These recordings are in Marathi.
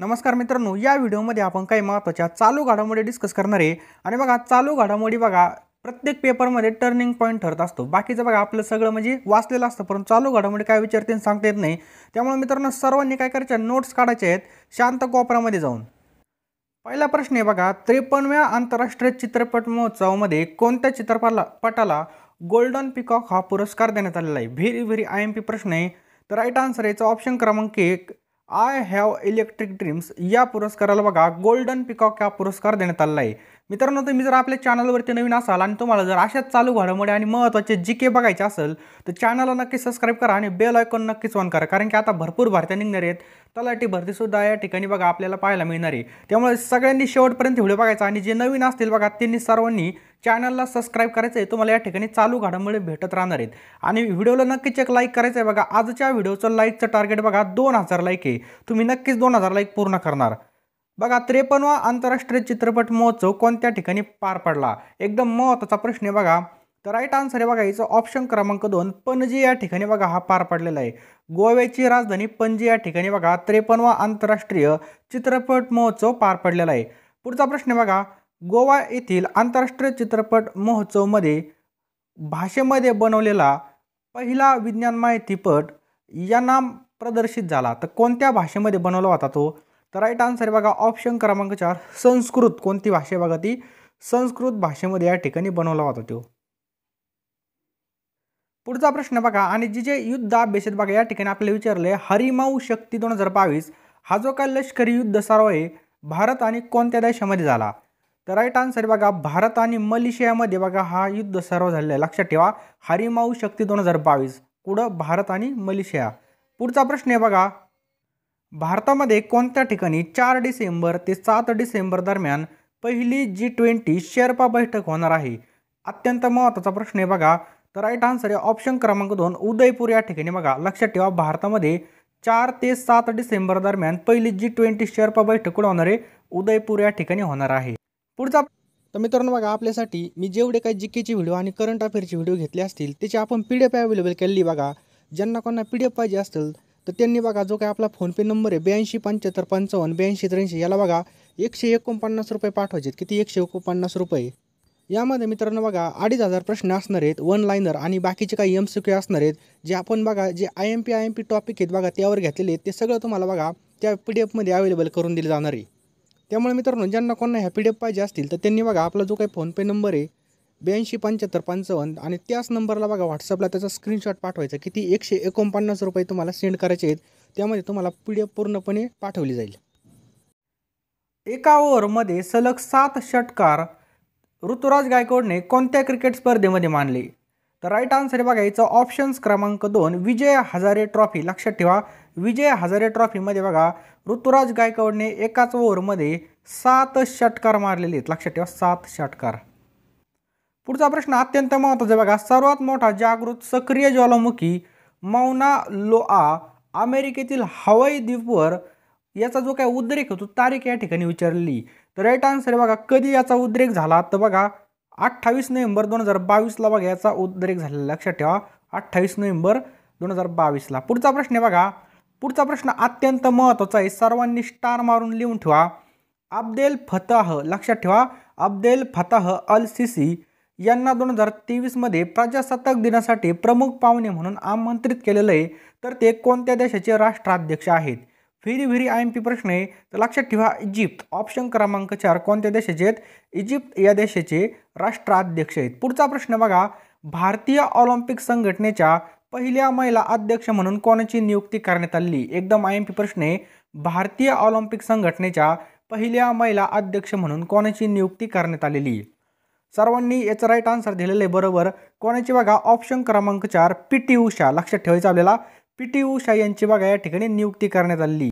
नमस्कार मित्रांनो या व्हिडिओमध्ये आपण काही महत्त्वाच्या चालू घडामोडी डिस्कस करणार आहे आणि बघा चालू घडामोडी बघा प्रत्येक पेपरमध्ये टर्निंग पॉईंट ठरत असतो बाकीचं बघा आपलं सगळं म्हणजे वाचलेलं असतं परंतु चालू घडामोडी काय विचारते सांगता येत नाही त्यामुळे मित्रांनो सर्वांनी काय करायच्या नोट्स काढायचे आहेत शांत कोपरामध्ये जाऊन पहिला प्रश्न आहे बघा त्रेपन्नव्या आंतरराष्ट्रीय चित्रपट महोत्सवामध्ये कोणत्या चित्रपटाला पटाला गोल्डन पिकॉक हा पुरस्कार देण्यात आलेला आहे very very I M P प्रश्न आहे तर राईट आन्सर याचा ऑप्शन क्रमांक एक आय हॅव इलेक्ट्रिक ड्रीम्स या पुरस्काराला बघा गोल्डन पिकॉक हा पुरस्कार देण्यात आला आहे मित्रांनो तुम्ही जर आपल्या चॅनलवरती नवीन असाल आणि तुम्हाला जर अशाच चालू घडामोडी आणि महत्त्वाचे जी के बघायचे असेल तर चॅनलला नक्की सबस्क्राईब करा आणि बेल आयकॉन नक्कीच ऑन करा कारण की आता भरपूर भारतीय निघणार आहेत तलाठी भरतीसुद्धा या ठिकाणी बघा आपल्याला पाहायला मिळणार आहे त्यामुळे सगळ्यांनी शेवटपर्यंत व्हिडिओ बघायचा आणि जे नवीन असतील बघा त्यांनी सर्वांनी चॅनलला सबस्क्राईब करायचं आहे तुम्हाला या ठिकाणी चालू घडामुळे भेटत राहणार आहेत आणि व्हिडिओला नक्कीच एक लाईक करायचं आहे बघा आजच्या व्हिडिओचं लाईकचं टार्गेट बघा दोन हजार लाईक आहे तुम्ही नक्कीच दोन हजार लाईक पूर्ण करणार बघा त्रेपन्नवा आंतरराष्ट्रीय चित्रपट महोत्सव कोणत्या ठिकाणी पार पडला एकदम महत्त्वाचा प्रश्न आहे बघा तर राईट आन्सर हे बघा याचं ऑप्शन क्रमांक दोन पणजी या ठिकाणी बघा हा पार पडलेला आहे गोव्याची राजधानी पणजी या ठिकाणी बघा त्रेपन्नवा आंतरराष्ट्रीय चित्रपट महोत्सव पार पडलेला आहे पुढचा प्रश्न बघा गोवा येथील आंतरराष्ट्रीय चित्रपट महोत्सवमध्ये भाषेमध्ये बनवलेला पहिला विज्ञान माहितीपट या नाम प्रदर्शित झाला तर कोणत्या भाषेमध्ये बनवला होता तो तर राईट आन्सर बघा ऑप्शन क्रमांक चार संस्कृत कोणती भाषा बघा ती संस्कृत भाषेमध्ये या ठिकाणी बनवला होता तो पुढचा प्रश्न बघा आणि जी जे युद्ध अभ्यासात बघा या ठिकाणी आपल्याला विचारले हरिमाऊ शक्ती दोन हजार बावीस हा जो काय लष्करी युद्ध सारो आहे भारत आणि कोणत्या देशामध्ये झाला तर राईट आन्सर बघा भारत आणि मलेशियामध्ये बघा हा युद्ध सराव झालेला आहे लक्षात ठेवा हरिमाऊ शक्ती दोन हजार बावीस कुठं भारत आणि मलेशिया पुढचा प्रश्न आहे बघा भारतामध्ये कोणत्या ठिकाणी चार डिसेंबर ते सात डिसेंबर दरम्यान पहिली जी ट्वेंटी शेर्पा बैठक होणार आहे अत्यंत महत्त्वाचा प्रश्न आहे बघा तर राईट आन्सर आहे ऑप्शन क्रमांक दोन उदयपूर या ठिकाणी बघा लक्षात ठेवा भारतामध्ये चार ते सात डिसेंबर दरम्यान पहिली जी ट्वेंटी शेअर्पा बैठक कुठं होणार आहे उदयपूर या ठिकाणी होणार आहे पुढचा तर मित्रांनो बघा आपल्यासाठी मी जेवढे काही जी व्हिडिओ आणि करंट अफेअरचे व्हिडिओ घेतले असतील त्याची आपण पी डी एफ अवेलेबल केलेली बघा ज्यांना कोणा पी डी एफ पाहिजे असतील तर त्यांनी बघा जो काय आपला फोनपे नंबर आहे ब्याऐंशी पंच्याहत्तर पंचावन्न ब्याऐंशी त्र्याऐंशी याला बघा एकशे एकोणपन्नास रुपये पाठवायचे किती एकशे एकोणपन्नास रुपये यामध्ये मित्रांनो बघा अडीच हजार प्रश्न असणार आहेत वन लाईनर आणि बाकीचे काही एम सुखे असणार आहेत जे आपण बघा जे I M P I M P topic आहेत बघा त्यावर घेतलेले आहेत ते सगळं तुम्हाला बघा त्या पी डी एफमध्ये अवेलेबल करून दिले जाणार आहे त्यामुळे मित्रांनो ज्यांना कोणा ह्या पी डी एफ पाहिजे असतील तर त्यांनी बघा आपला जो काही फोनपे नंबर आहे ब्याऐंशी पंच्याहत्तर पंचावन्न आणि त्याच नंबरला बघा व्हॉट्सअपला त्याचा स्क्रीनशॉट पाठवायचा किती एकशे एकोणपन्नास रुपये तुम्हाला सेंड करायचे आहेत त्यामध्ये तुम्हाला पी डी एफ पूर्णपणे पाठवली जाईल एका ओव्हरमध्ये सलग सात षटकार ऋतुराज गायकवाडने कोणत्या क्रिकेट स्पर्धेमध्ये मानले तर राईट आन्सर हे याचा ऑप्शन्स क्रमांक दोन विजय हजारे ट्रॉफी लक्षात ठेवा विजय हजारे ट्रॉफीमध्ये बघा ऋतुराज गायकवाडने एकाच ओव्हरमध्ये सात षटकार मारलेले आहेत लक्षात ठेवा सात षटकार पुढचा प्रश्न अत्यंत महत्त्वाचा बघा सर्वात मोठा जागृत सक्रिय ज्वालामुखी मौना लोआ अमेरिकेतील हवाई द्वीपवर याचा जो काय उद्रेक होतो तारीख या ठिकाणी विचारली तर राईट आन्सर आहे बघा कधी याचा उद्रेक झाला तर बघा अठ्ठावीस नोव्हेंबर दोन हजार बावीसला बघा याचा उद्रेक झालेला लक्षात ठेवा अठ्ठावीस नोव्हेंबर दोन हजार बावीसला पुढचा प्रश्न आहे बघा पुढचा प्रश्न अत्यंत महत्त्वाचा आहे सर्वांनी स्टार मारून लिहून ठेवा अब्देल फताह लक्षात ठेवा अब्देल फताह अल सिसी यांना दोन हजार तेवीसमध्ये प्रजासत्ताक दिनासाठी प्रमुख पाहुणे म्हणून आमंत्रित केलेलं आहे तर ते कोणत्या देशाचे राष्ट्राध्यक्ष आहेत very very I M P प्रश्न आहे तर लक्षात ठेवा इजिप्त ऑप्शन क्रमांक चार कोणत्या देशाचे आहेत इजिप्त या देशाचे राष्ट्राध्यक्ष आहेत पुढचा प्रश्न बघा भारतीय ऑलिम्पिक संघटनेच्या पहिल्या महिला अध्यक्ष म्हणून कोणाची नियुक्ती करण्यात आली एकदम आय एम पी प्रश्न आहे भारतीय ऑलिम्पिक संघटनेच्या पहिल्या महिला अध्यक्ष म्हणून कोणाची नियुक्ती करण्यात आलेली सर्वांनी याचं राईट आन्सर दिलेलं आहे बरोबर कोणाची बघा ऑप्शन क्रमांक चार पी टी उषा लक्षात ठेवायचं आपल्याला पी टी उषा यांची बघा या ठिकाणी नियुक्ती करण्यात आली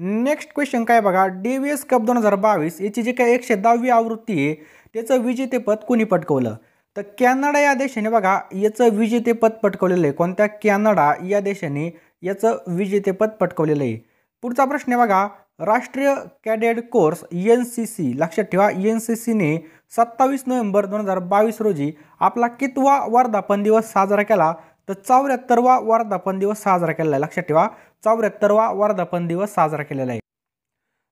नेक्स्ट क्वेश्चन काय बघा डी व्ही एस कप दोन हजार बावीस याची जी काय एकशे दहावी आवृत्ती आहे त्याचं विजेतेपद कोणी पटकवलं तर कॅनडा या देशाने बघा याचं विजेतेपद पटकवलेलं आहे कोणत्या कॅनडा या देशाने याचं विजेतेपद पटकवलेलं आहे पुढचा प्रश्न आहे बघा राष्ट्रीय cadet corps N C C लक्षात ठेवा एन सी सीने सत्तावीस नोव्हेंबर दोन हजार बावीस रोजी आपला कितवा वर्धापन दिवस साजरा केला तर चौऱ्याहत्तरवा वर्धापन दिवस साजरा केलेला आहे लक्षात ठेवा चौऱ्याहत्तरवा वर्धापन दिवस साजरा केलेला आहे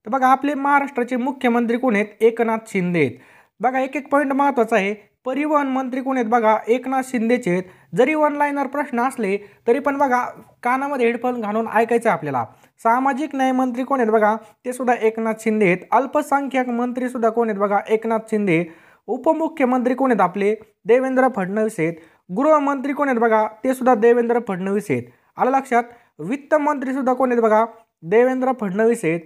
तर बघा आपले महाराष्ट्राचे मुख्यमंत्री कोण आहेत एकनाथ शिंदे आहेत बघा एक एक पॉईंट महत्त्वाचा आहे परिवहन मंत्री कोण आहेत बघा एकनाथ शिंदेचे आहेत जरी वन प्रश्न असले तरी पण बघा कानामध्ये हेडफोन घालून ऐकायचं आहे आपल्याला सामाजिक न्याय मंत्री कोण आहेत बघा ते सुद्धा एकनाथ शिंदे आहेत अल्पसंख्याक मंत्री सुद्धा कोण आहेत बघा एकनाथ शिंदे उपमुख्यमंत्री कोण आहेत आपले देवेंद्र फडणवीस आहेत गृहमंत्री कोण आहेत बघा ते सुद्धा देवेंद्र फडणवीस आहेत आलं लक्षात वित्तमंत्री सुद्धा कोण आहेत बघा देवेंद्र फडणवीस आहेत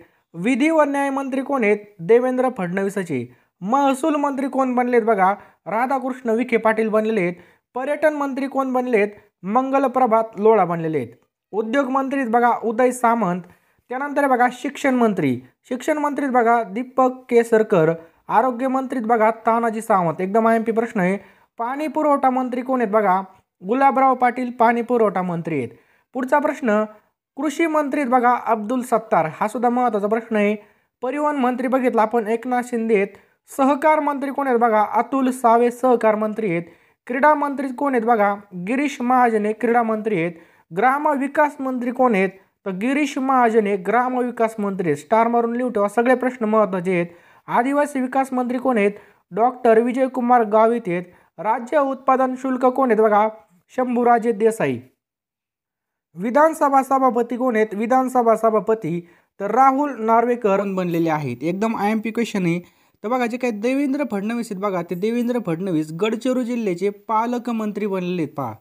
विधी व न्यायमंत्री कोण आहेत देवेंद्र फडणवीसाचे महसूल मंत्री कोण बनलेत बघा राधाकृष्ण विखे पाटील बनलेले आहेत पर्यटन मंत्री कोण बनलेत मंगलप्रभात लोळा बनलेले आहेत उद्योग मंत्रीत बघा उदय सामंत त्यानंतर बघा शिक्षण मंत्री शिक्षण मंत्रीत बघा दीपक केसरकर आरोग्य मंत्रीत बघा तानाजी सावंत एकदम आय एम पी प्रश्न आहे पाणी पुरवठा मंत्री कोण आहेत बघा गुलाबराव पाटील पाणी पुरवठा मंत्री आहेत पुढचा प्रश्न कृषी मंत्री बघा अब्दुल सत्तार हा सुद्धा महत्त्वाचा प्रश्न आहे परिवहन मंत्री बघितला आपण एकनाथ शिंदे आहेत सहकार मंत्री कोण आहेत बघा अतुल सावे सहकार मंत्री आहेत क्रीडा मंत्री कोण आहेत बघा गिरीश महाजन क्रीडा मंत्री आहेत ग्रामविकास मंत्री कोण आहेत तर गिरीश महाजन हे ग्रामविकास मंत्री आहेत स्टार मारून लिहू ठेवा सगळे प्रश्न महत्त्वाचे आहेत आदिवासी विकास मंत्री कोण आहेत डॉक्टर विजयकुमार गावित आहेत राज्य उत्पादन शुल्क कोण आहेत बघा शंभूराजे देसाई विधानसभा सभापती कोण आहेत विधानसभा सभापती तर राहुल नार्वेकर बनलेले आहेत एकदम आय एम पी क्वेश्चन आहे तर बघा जे काही देवेंद्र फडणवीस आहेत बघा ते देवेंद्र फडणवीस गडचिरोली जिल्ह्याचे पालकमंत्री बनलेले आहेत पहा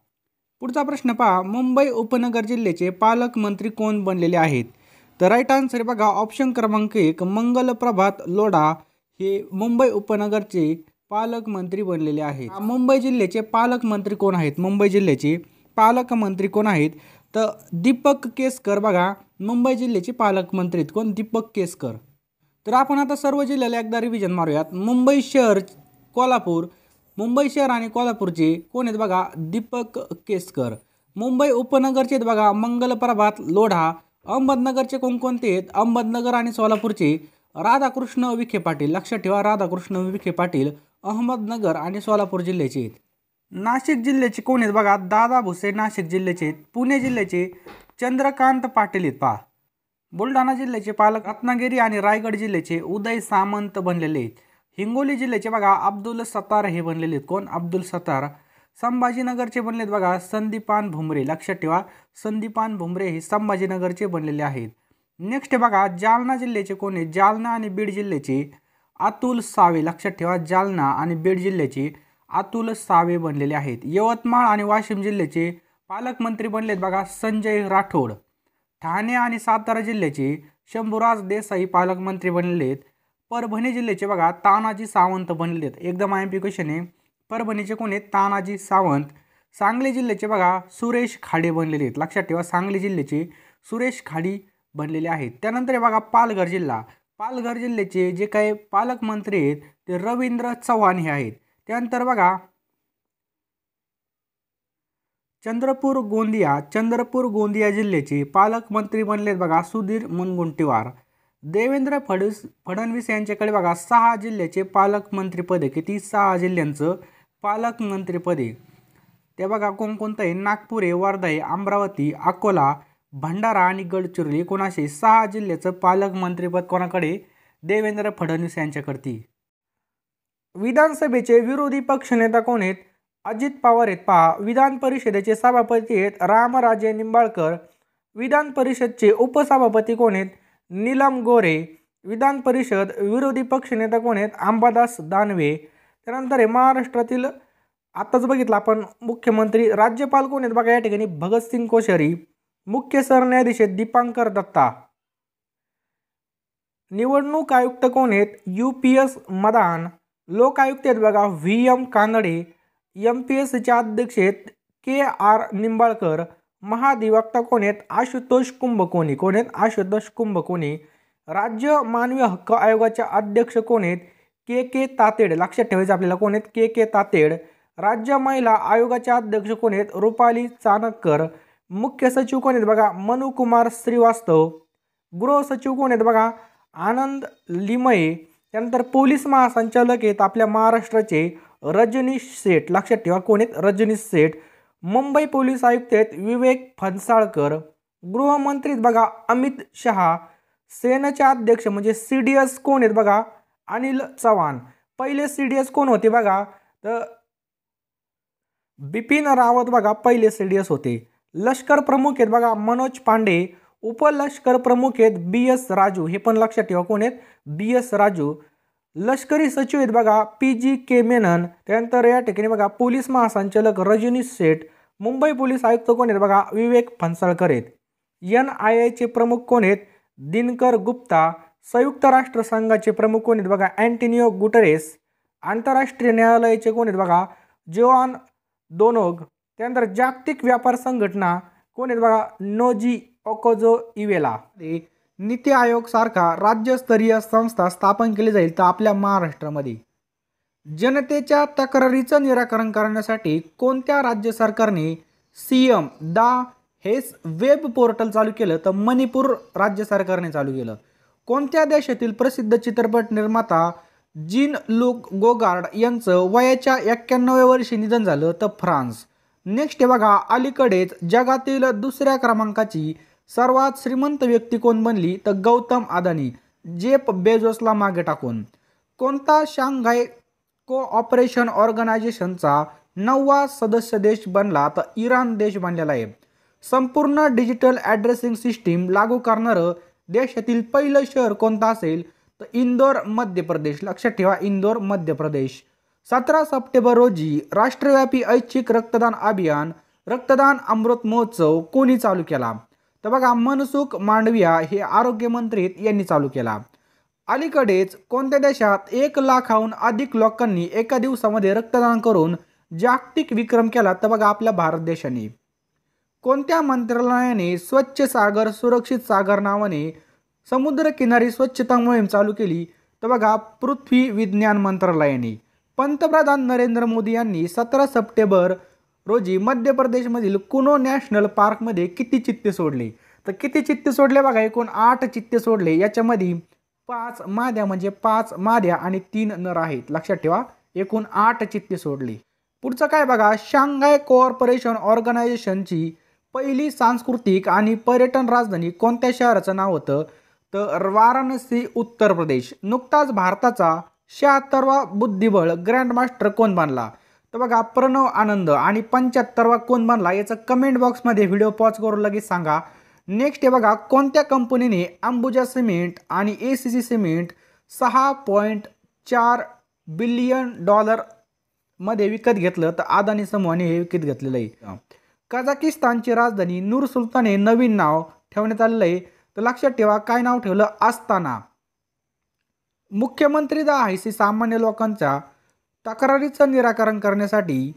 पुढचा प्रश्न पहा मुंबई उपनगर जिल्ह्याचे पालकमंत्री कोण बनलेले आहेत तर राईट आन्सर बघा ऑप्शन क्रमांक एक मंगल प्रभात लोढा हे मुंबई उपनगरचे पालकमंत्री बनलेले आहेत मुंबई जिल्ह्याचे पालकमंत्री कोण आहेत मुंबई जिल्ह्याचे पालकमंत्री कोण आहेत तर दीपक केसकर बघा मुंबई जिल्ह्याचे पालकमंत्री आहेत कोण दीपक केसकर तर आपण आता सर्व जिल्ह्याला एकदा रिव्हिजन मारूयात मुंबई शहर कोल्हापूर मुंबई शहर आणि कोल्हापूरचे कोण आहेत बघा दीपक केसकर मुंबई उपनगरचे आहेत बघा मंगलप्रभात लोढा अहमदनगरचे कोणकोणते आहेत अहमदनगर आणि सोलापूरचे राधाकृष्ण विखे पाटील लक्षात ठेवा राधाकृष्ण विखे पाटील अहमदनगर आणि सोलापूर जिल्ह्याचे आहेत नाशिक जिल्ह्याचे कोण आहेत बघा दादा भुसे नाशिक जिल्ह्याचे आहेत पुणे जिल्ह्याचे चंद्रकांत पाटील आहेत पहा बुलढाणा जिल्ह्याचे पालक रत्नागिरी आणि रायगड जिल्ह्याचे उदय सामंत बनलेले आहेत हिंगोली जिल्ह्याचे बघा अब्दुल सतार हे बनलेले आहेत कोण अब्दुल सतार संभाजीनगरचे बनलेत बघा संदीपान भुमरे लक्षात ठेवा संदीपान भुमरे हे संभाजीनगरचे बनलेले आहेत नेक्स्ट बघा जालना जिल्ह्याचे कोण आहेत जालना आणि बीड जिल्ह्याचे अतुल सावे लक्षात ठेवा जालना आणि बीड जिल्ह्याचे अतुल सावे बनलेले आहेत यवतमाळ आणि वाशिम जिल्ह्याचे पालकमंत्री बनलेत बघा संजय राठोड ठाणे आणि सातारा जिल्ह्याचे शंभूराज देसाई पालकमंत्री बनलेत परभणी जिल्ह्याचे बघा तानाजी सावंत बनलेत एकदम आय एम पी क्वेश्चन आहे परभणीचे कोण आहेत तानाजी सावंत सांगली जिल्ह्याचे बघा सुरेश खाडे बनलेले आहेत लक्षात ठेवा सांगली जिल्ह्याचे सुरेश खाडी बनलेले आहेत त्यानंतर बघा पालघर जिल्हा पालघर जिल्ह्याचे जे काही पालकमंत्री आहेत ते रवींद्र चव्हाण हे आहेत त्यानंतर बघा चंद्रपूर गोंदिया चंद्रपूर गोंदिया जिल्ह्याचे पालकमंत्री बनलेत बघा सुधीर मुनगुंटीवार देवेंद्र फडवीस फडणवीस यांच्याकडे बघा सहा जिल्ह्याचे पालकमंत्रीपद आहे किती सहा जिल्ह्यांचं पालकमंत्रीपद आहे ते बघा कोणकोणतं आहे नागपूर आहे वर्धा आहे अमरावती अकोला भंडारा आणि गडचिरोली एकोणाशे सहा जिल्ह्याचं पालकमंत्रीपद कोणाकडे देवेंद्र फडणवीस यांच्याकडती विधानसभेचे विरोधी पक्षनेता कोण आहेत अजित पवार आहेत पहा विधान परिषदेचे सभापती आहेत रामराजे निंबाळकर विधान परिषदचे उपसभापती कोण आहेत नीलम गोरे विधान परिषद विरोधी पक्षनेता कोण आहेत अंबादास दानवे त्यानंतर हे महाराष्ट्रातील आत्ताच बघितलं आपण मुख्यमंत्री राज्यपाल कोण आहेत बघा या ठिकाणी भगतसिंग कोश्यारी मुख्य सरन्यायाधीश आहेत दीपांकर दत्ता निवडणूक आयुक्त कोण आहेत यू पी एस मदान लोक आयुक्त आहेत बघा V M Kanade M P S चे अध्यक्ष आहेत के आर निंबाळकर महाधिवक्ता कोण आहेत आशुतोष कुंभकोणी कोण आहेत आशुतोष कुंभकोणी राज्य मानवी हक्क आयोगाचे अध्यक्ष कोण आहेत के के तातेड लक्षात ठेवायचं आपल्याला कोण आहेत के के तातेड राज्य महिला आयोगाचे अध्यक्ष कोण आहेत रुपाली चाणक्कर मुख्य सचिव कोण आहेत बघा मनुकुमार श्रीवास्तव गृहसचिव कोण आहेत बघा आनंद लिमये त्यानंतर पोलीस महासंचालक आहेत आपल्या महाराष्ट्राचे रजनीश सेठ लक्षात ठेवा कोण आहेत रजनीश सेठ मुंबई पोलीस आयुक्त आहेत विवेक फणसाळकर गृहमंत्री बघा अमित शहा सेनेचे अध्यक्ष म्हणजे सी डी एस कोण आहेत बघा अनिल चव्हाण पहिले सी डी एस कोण होते बघा तर बिपिन रावत बघा पहिले सी डी एस होते लष्कर प्रमुख आहेत बघा मनोज पांडे उपलष्कर प्रमुख आहेत बी एस राजू हे पण लक्षात ठेवा कोण आहेत बी एस राजू लष्करी सचिव आहेत बघा पी जी के मेनन त्यानंतर या ठिकाणी बघा पोलीस महासंचालक रजनी शेठ मुंबई पोलीस आयुक्त कोण आहेत बघा विवेक फणसळकर आहेत एन आय आयचे प्रमुख कोण आहेत दिनकर गुप्ता संयुक्त राष्ट्र संघाचे प्रमुख कोण आहेत बघा अँटिनिओ गुटरेस आंतरराष्ट्रीय न्यायालयाचे कोण आहेत बघा जोआन दोनोग त्यानंतर जागतिक व्यापार संघटना कोण आहेत बघा नोजी ओकोजो इवेला नीती आयोग सारखा राज्यस्तरीय संस्था स्थापन केली जाईल तर आपल्या महाराष्ट्रामध्ये जनतेच्या तक्रारीचं निराकरण करण्यासाठी कोणत्या राज्य सरकारने सी एम दा हेस वेब पोर्टल चालू केलं तर मणिपूर राज्य सरकारने चालू केलं कोणत्या देशातील प्रसिद्ध चित्रपट निर्माता जीन लुक गोगार्ड यांचं वयाच्या एक्क्याण्णव्या वर्षी निधन झालं तर फ्रान्स नेक्स्ट बघा अलीकडेच जगातील दुसऱ्या क्रमांकाची सर्वात श्रीमंत व्यक्ती कोण बनली तर गौतम अदानी जेप बेजोसला मागे टाकून कोणता शांघाय कोऑपरेशन ऑर्गनायझेशनचा नववा सदस्य देश बनला तर इराण देश बनलेला आहे संपूर्ण डिजिटल ॲड्रेसिंग सिस्टीम लागू करणारं देशातील पहिलं शहर कोणतं असेल तर इंदोर मध्य प्रदेश लक्षात ठेवा इंदोर मध्य प्रदेश सतरा सप्टेंबर रोजी राष्ट्रव्यापी ऐच्छिक रक्तदान अभियान रक्तदान अमृत महोत्सव कोणी चालू केला तर बघा मनसुख मांडविया हे आरोग्य यांनी चालू केला अलीकडेच कोणत्या देशात एक लाखाहून अधिक लोकांनी एका दिवसामध्ये रक्तदान करून जागतिक विक्रम केला तर बघा आपल्या भारत देशाने कोणत्या मंत्रालयाने स्वच्छ सागर सुरक्षित सागर नावाने समुद्रकिनारी स्वच्छता मोहीम चालू केली तर बघा पृथ्वी विज्ञान मंत्रालयाने पंतप्रधान नरेंद्र मोदी यांनी सतरा सप्टेंबर रोजी मध्य प्रदेशमधील कुनो नॅशनल पार्कमध्ये किती चित्ते सोडले तर किती चित्ते सोडले बघा एकूण आठ चित्ते सोडले याच्यामध्ये पाच माद्या म्हणजे पाच माद्या आणि तीन नर आहेत लक्षात ठेवा एकूण आठ चित्ते सोडले पुढचं काय बघा शांघाय कॉर्पोरेशन ऑर्गनायझेशनची पहिली सांस्कृतिक आणि पर्यटन राजधानी कोणत्या शहराचं नाव होतं तर वाराणसी उत्तर प्रदेश नुकताच भारताचा शहात्तरवा बुद्धिबळ ग्रँडमास्टर कोण बनला तर बघा प्रणव आनंद आणि पंच्याहत्तरवा कोण बनला याचं कमेंट बॉक्समध्ये व्हिडिओ पॉज करून लगेच सांगा नेक्स्ट आहे बघा कोणत्या कंपनीने अंबुजा सिमेंट आणि ए सी सी सिमेंट सहा पॉईंट चार बिलियन डॉलरमध्ये विकत घेतलं तर अदानी समूहाने हे विकत घेतलेलं आहे कझाकिस्तानची राजधानी नूर सुलताने हे नवीन नाव ठेवण्यात आलेलं आहे तर लक्षात ठेवा काय नाव ठेवलं असताना मुख्यमंत्री दहायसी सामान्य लोकांच्या तक्रारीचं निराकरण करण्यासाठी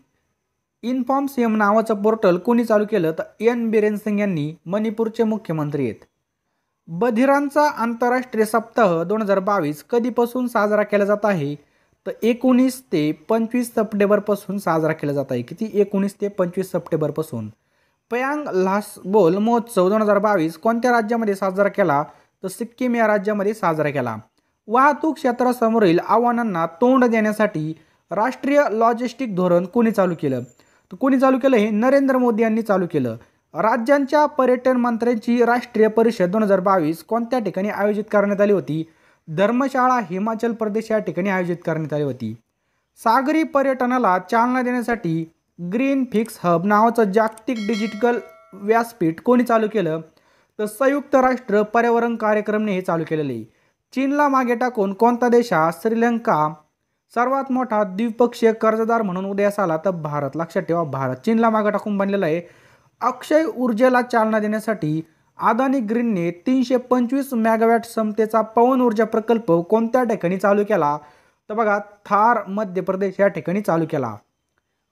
इन्फॉर्म सीएम नावाचं पोर्टल कोणी चालू केलं तर एन बिरेन सिंग यांनी मणिपूरचे मुख्यमंत्री आहेत बधिरांचा आंतरराष्ट्रीय सप्ताह दोन हजार बावीस कधीपासून साजरा केला जात आहे तर एकोणीस ते पंचवीस सप्टेंबरपासून साजरा केला जात आहे किती एकोणीस ते पंचवीस सप्टेंबरपासून पयांग लासबोल महोत्सव दोन हजार बावीस कोणत्या राज्यामध्ये साजरा केला तर सिक्कीम या राज्यामध्ये साजरा केला वाहतूक क्षेत्रासमोरील आव्हानांना तोंड देण्यासाठी राष्ट्रीय लॉजिस्टिक धोरण कोणी चालू केलं तर कोणी चालू केलं हे नरेंद्र मोदी यांनी चालू केलं राज्यांच्या पर्यटन मंत्र्यांची राष्ट्रीय परिषद दोन हजार बावीस कोणत्या ठिकाणी आयोजित करण्यात आली होती धर्मशाळा हिमाचल प्रदेश या ठिकाणी आयोजित करण्यात आली होती सागरी पर्यटनाला चालना देण्यासाठी ग्रीन फिक्स हब नावाचं जागतिक डिजिटल व्यासपीठ कोणी चालू केलं तर संयुक्त राष्ट्र पर्यावरण कार्यक्रमने हे चालू केलेलं आहे चीनला मागे टाकून कोणता देश हा श्रीलंका सर्वात मोठा द्विपक्षीय कर्जदार म्हणून उदयास आला तर भारत लक्षात ठेवा भारत चीनला मागे टाकून बनलेला आहे अक्षय ऊर्जेला चालना देण्यासाठी अदानी ग्रीनने तीनशे पंचवीस मॅगावॅट क्षमतेचा पवन ऊर्जा प्रकल्प कोणत्या ठिकाणी चालू केला तर बघा थार मध्य प्रदेश या ठिकाणी चालू केला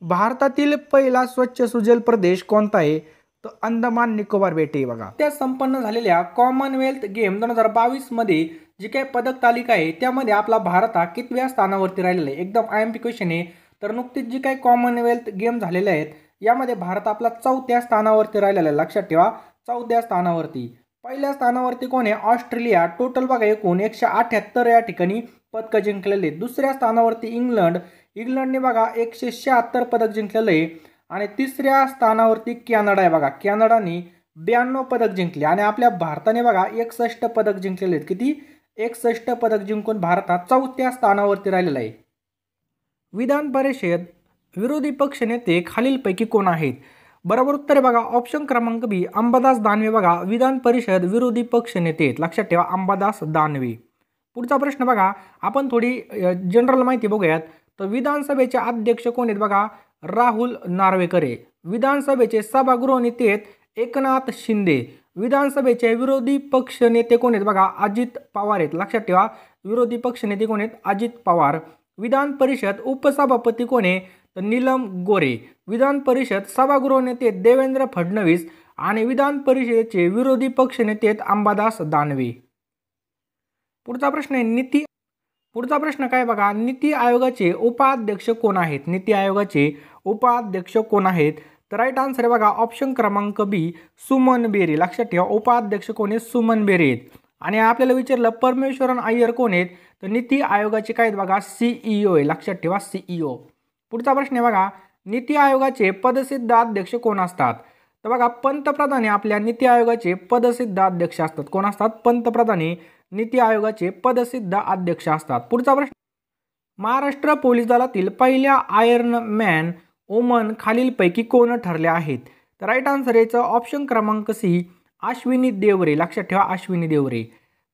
भारतातील पहिला स्वच्छ सुजल प्रदेश कोणता आहे तर अंदमान निकोबार बेटे बघा त्या संपन्न झालेल्या कॉमनवेल्थ गेम दोन हजार बावीसमध्ये जी काही पदक तालिका आहे त्यामध्ये आपला भारत हा कितव्या स्थानावरती राहिलेला आहे एकदम आय एम पी क्वेश्चन आहे तर नुकतीच जी काही कॉमनवेल्थ गेम झालेले आहेत यामध्ये भारत आपला चौथ्या स्थानावरती राहिलेला आहे लक्षात ठेवा चौथ्या स्थानावरती पहिल्या स्थानावरती कोण आहे ऑस्ट्रेलिया टोटल बघा एकूण एकशे अठ्ठ्याहत्तर या ठिकाणी पदकं जिंकलेले दुसऱ्या स्थानावरती इंग्लंड इंग्लंडने बघा एकशे शहात्तर पदक जिंकलेलं आहे आणि तिसऱ्या स्थानावरती कॅनडा आहे बघा कॅनडाने ब्याण्णव पदक जिंकले आणि आपल्या भारताने बघा एकसष्ट पदक जिंकलेले आहेत किती एकसष्ट पदक जिंकून भारतात चौथ्या स्थानावरती राहिलेला आहे विधान परिषद विरोधी पक्ष नेते खालीलपैकी कोण आहेत बरोबर उत्तर बघा ऑप्शन क्रमांक बी अंबादास दानवे बघा विधान परिषद विरोधी पक्ष नेते लक्षात ठेवा अंबादास दानवे पुढचा प्रश्न बघा आपण थोडी जनरल माहिती बघूयात तर विधानसभेचे अध्यक्ष कोण आहेत बघा राहुल नार्वेकर विधानसभेचे सभागृह नेते एकनाथ शिंदे विधानसभेचे विरोधी पक्ष नेते कोण आहेत बघा अजित पवार आहेत लक्षात ठेवा विरोधी पक्ष नेते कोण आहेत अजित पवार विधान परिषद उपसभापती कोण आहे तर नीलम गोरे विधान परिषद सभागृह नेते देवेंद्र फडणवीस आणि विधान परिषदेचे विरोधी पक्ष नेते अंबादास दानवे पुढचा प्रश्न आहे नीती पुढचा प्रश्न काय बघा नीती आयोगाचे उपाध्यक्ष कोण आहेत नीती आयोगाचे उपाध्यक्ष कोण आहेत तर राईट आन्सर आहे बघा ऑप्शन क्रमांक बी सुमन बेरी लक्षात ठेवा उपाध्यक्ष कोण आहेत सुमन बेरी आहेत आणि आपल्याला विचारलं परमेश्वरन अय्यर कोण आहेत तर नीती आयोगाचे काय आहेत बघा सीईओ e आहे लक्षात ठेवा सीईओ e पुढचा प्रश्न आहे बघा नीती आयोगाचे पदसिद्ध अध्यक्ष कोण असतात तर बघा पंतप्रधान हे आपल्या नीती आयोगाचे पदसिद्ध अध्यक्ष असतात कोण असतात पंतप्रधान हे नीती आयोगाचे पदसिद्ध अध्यक्ष असतात पुढचा प्रश्न महाराष्ट्र पोलीस दलातील पहिल्या आयर्न मॅन ओमन खालीलपैकी कोण ठरले आहेत तर राईट आन्सर याचा ऑप्शन क्रमांक सी अश्विनी देवरे लक्षात ठेवा अश्विनी देवरे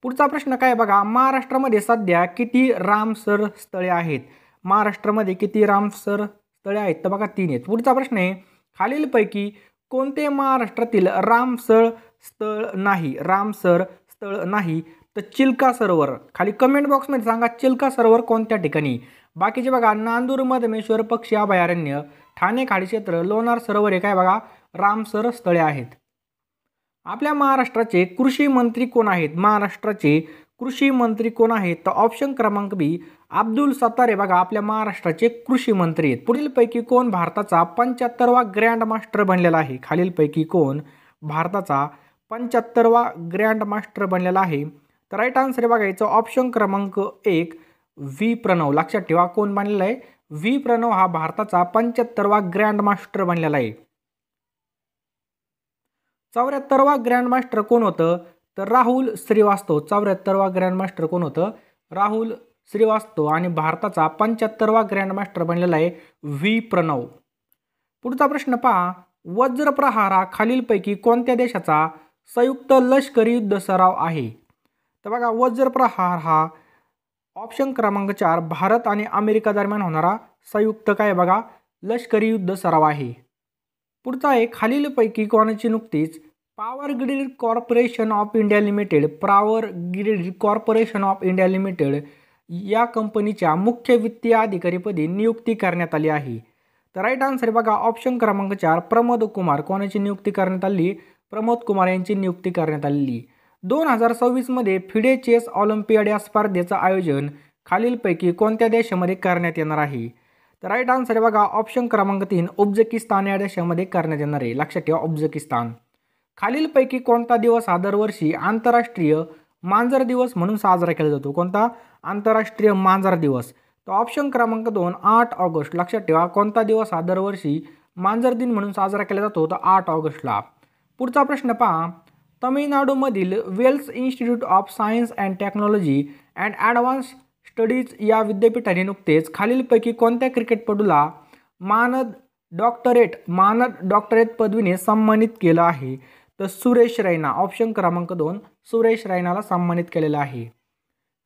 पुढचा प्रश्न काय बघा महाराष्ट्रामध्ये सध्या किती रामसर स्थळे आहेत महाराष्ट्रामध्ये किती रामसर स्थळे आहेत तर बघा तीन आहेत पुढचा प्रश्न आहे खालीलपैकी कोणते महाराष्ट्रातील रामसर स्थळ नाही रामसर स्थळ नाही तर चिल्का सरोवर खाली कमेंट बॉक्समध्ये सांगा चिल्का सरोवर कोणत्या ठिकाणी बाकीचे बघा नांदूर मधमेश्वर पक्षी अभयारण्य ठाणे खाडी क्षेत्र लोणार सरोवर हे काय बघा रामसर स्थळे आहेत आपल्या महाराष्ट्राचे कृषी मंत्री कोण आहेत महाराष्ट्राचे कृषी मंत्री कोण आहेत तर ऑप्शन क्रमांक बी अब्दुल सत्तारे बघा आपल्या महाराष्ट्राचे कृषी मंत्री आहेत पुढीलपैकी कोण भारताचा पंच्याहत्तरवा ग्रँड मास्टर बनलेला आहे खालीलपैकी कोण भारताचा पंच्याहत्तरवा ग्रँड मास्टर बनलेला आहे तर राईट आन्सर याचा ऑप्शन क्रमांक एक व्ही प्रणव लक्षात ठेवा कोण बनलेला आहे व्ही प्रणव हा भारताचा पंच्याहत्तरवा ग्रँडमास्टर बनलेला आहे चौऱ्याहत्तरवा ग्रँडमास्टर कोण होतं तर राहुल श्रीवास्तव चौऱ्याहत्तरवा ग्रँडमास्टर कोण होतं राहुल श्रीवास्तव आणि भारताचा पंच्याहत्तरवा ग्रँडमास्टर बनलेला आहे व्ही प्रणव पुढचा प्रश्न पहा वज्रप्रहार हा खालीलपैकी कोणत्या देशाचा संयुक्त लष्करी युद्ध सराव आहे तर बघा वज्रप्रहार हा ऑप्शन क्रमांक चार भारत आणि अमेरिका दरम्यान होणारा संयुक्त काय बघा लष्करी युद्ध सराव आहे पुढचा आहे खालीलपैकी कोणाची नुकतीच power grid corporation of India limited power grid corporation of India limited या कंपनीच्या मुख्य वित्तीय अधिकारीपदी नियुक्ती करण्यात आली आहे तर राईट आन्सर बघा ऑप्शन क्रमांक चार प्रमोद कुमार कोणाची नियुक्ती करण्यात आली प्रमोद कुमार यांची नियुक्ती करण्यात आलेली दोन हजार सव्वीसमध्ये फिडे चेस ऑलिम्पियाड या स्पर्धेचं आयोजन खालीलपैकी कोणत्या देशामध्ये करण्यात येणार आहे तर राईट आन्सर बघा ऑप्शन क्रमांक तीन उब्झकिस्तान या देशामध्ये करण्यात येणार आहे लक्षात ठेवा उब्झकिस्तान खालीलपैकी कोणता दिवस हा दरवर्षी आंतरराष्ट्रीय मांजर दिवस म्हणून साजरा केला जातो कोणता आंतरराष्ट्रीय मांजर दिवस तर ऑप्शन क्रमांक दोन आठ ऑगस्ट लक्षात ठेवा कोणता दिवस हा दरवर्षी मांजर दिन म्हणून साजरा केला जातो तर आठ ऑगस्टला पुढचा प्रश्न पहा तमिळनाडूमधील Vels institute of science and technology and advance studies या विद्यापीठाने नुकतेच खालीलपैकी कोणत्या क्रिकेटपटूला मानद डॉक्टरेट मानद डॉक्टरेट पदवीने सन्मानित केलं आहे तर सुरेश रैना ऑप्शन क्रमांक दोन सुरेश रैनाला सन्मानित केलेला आहे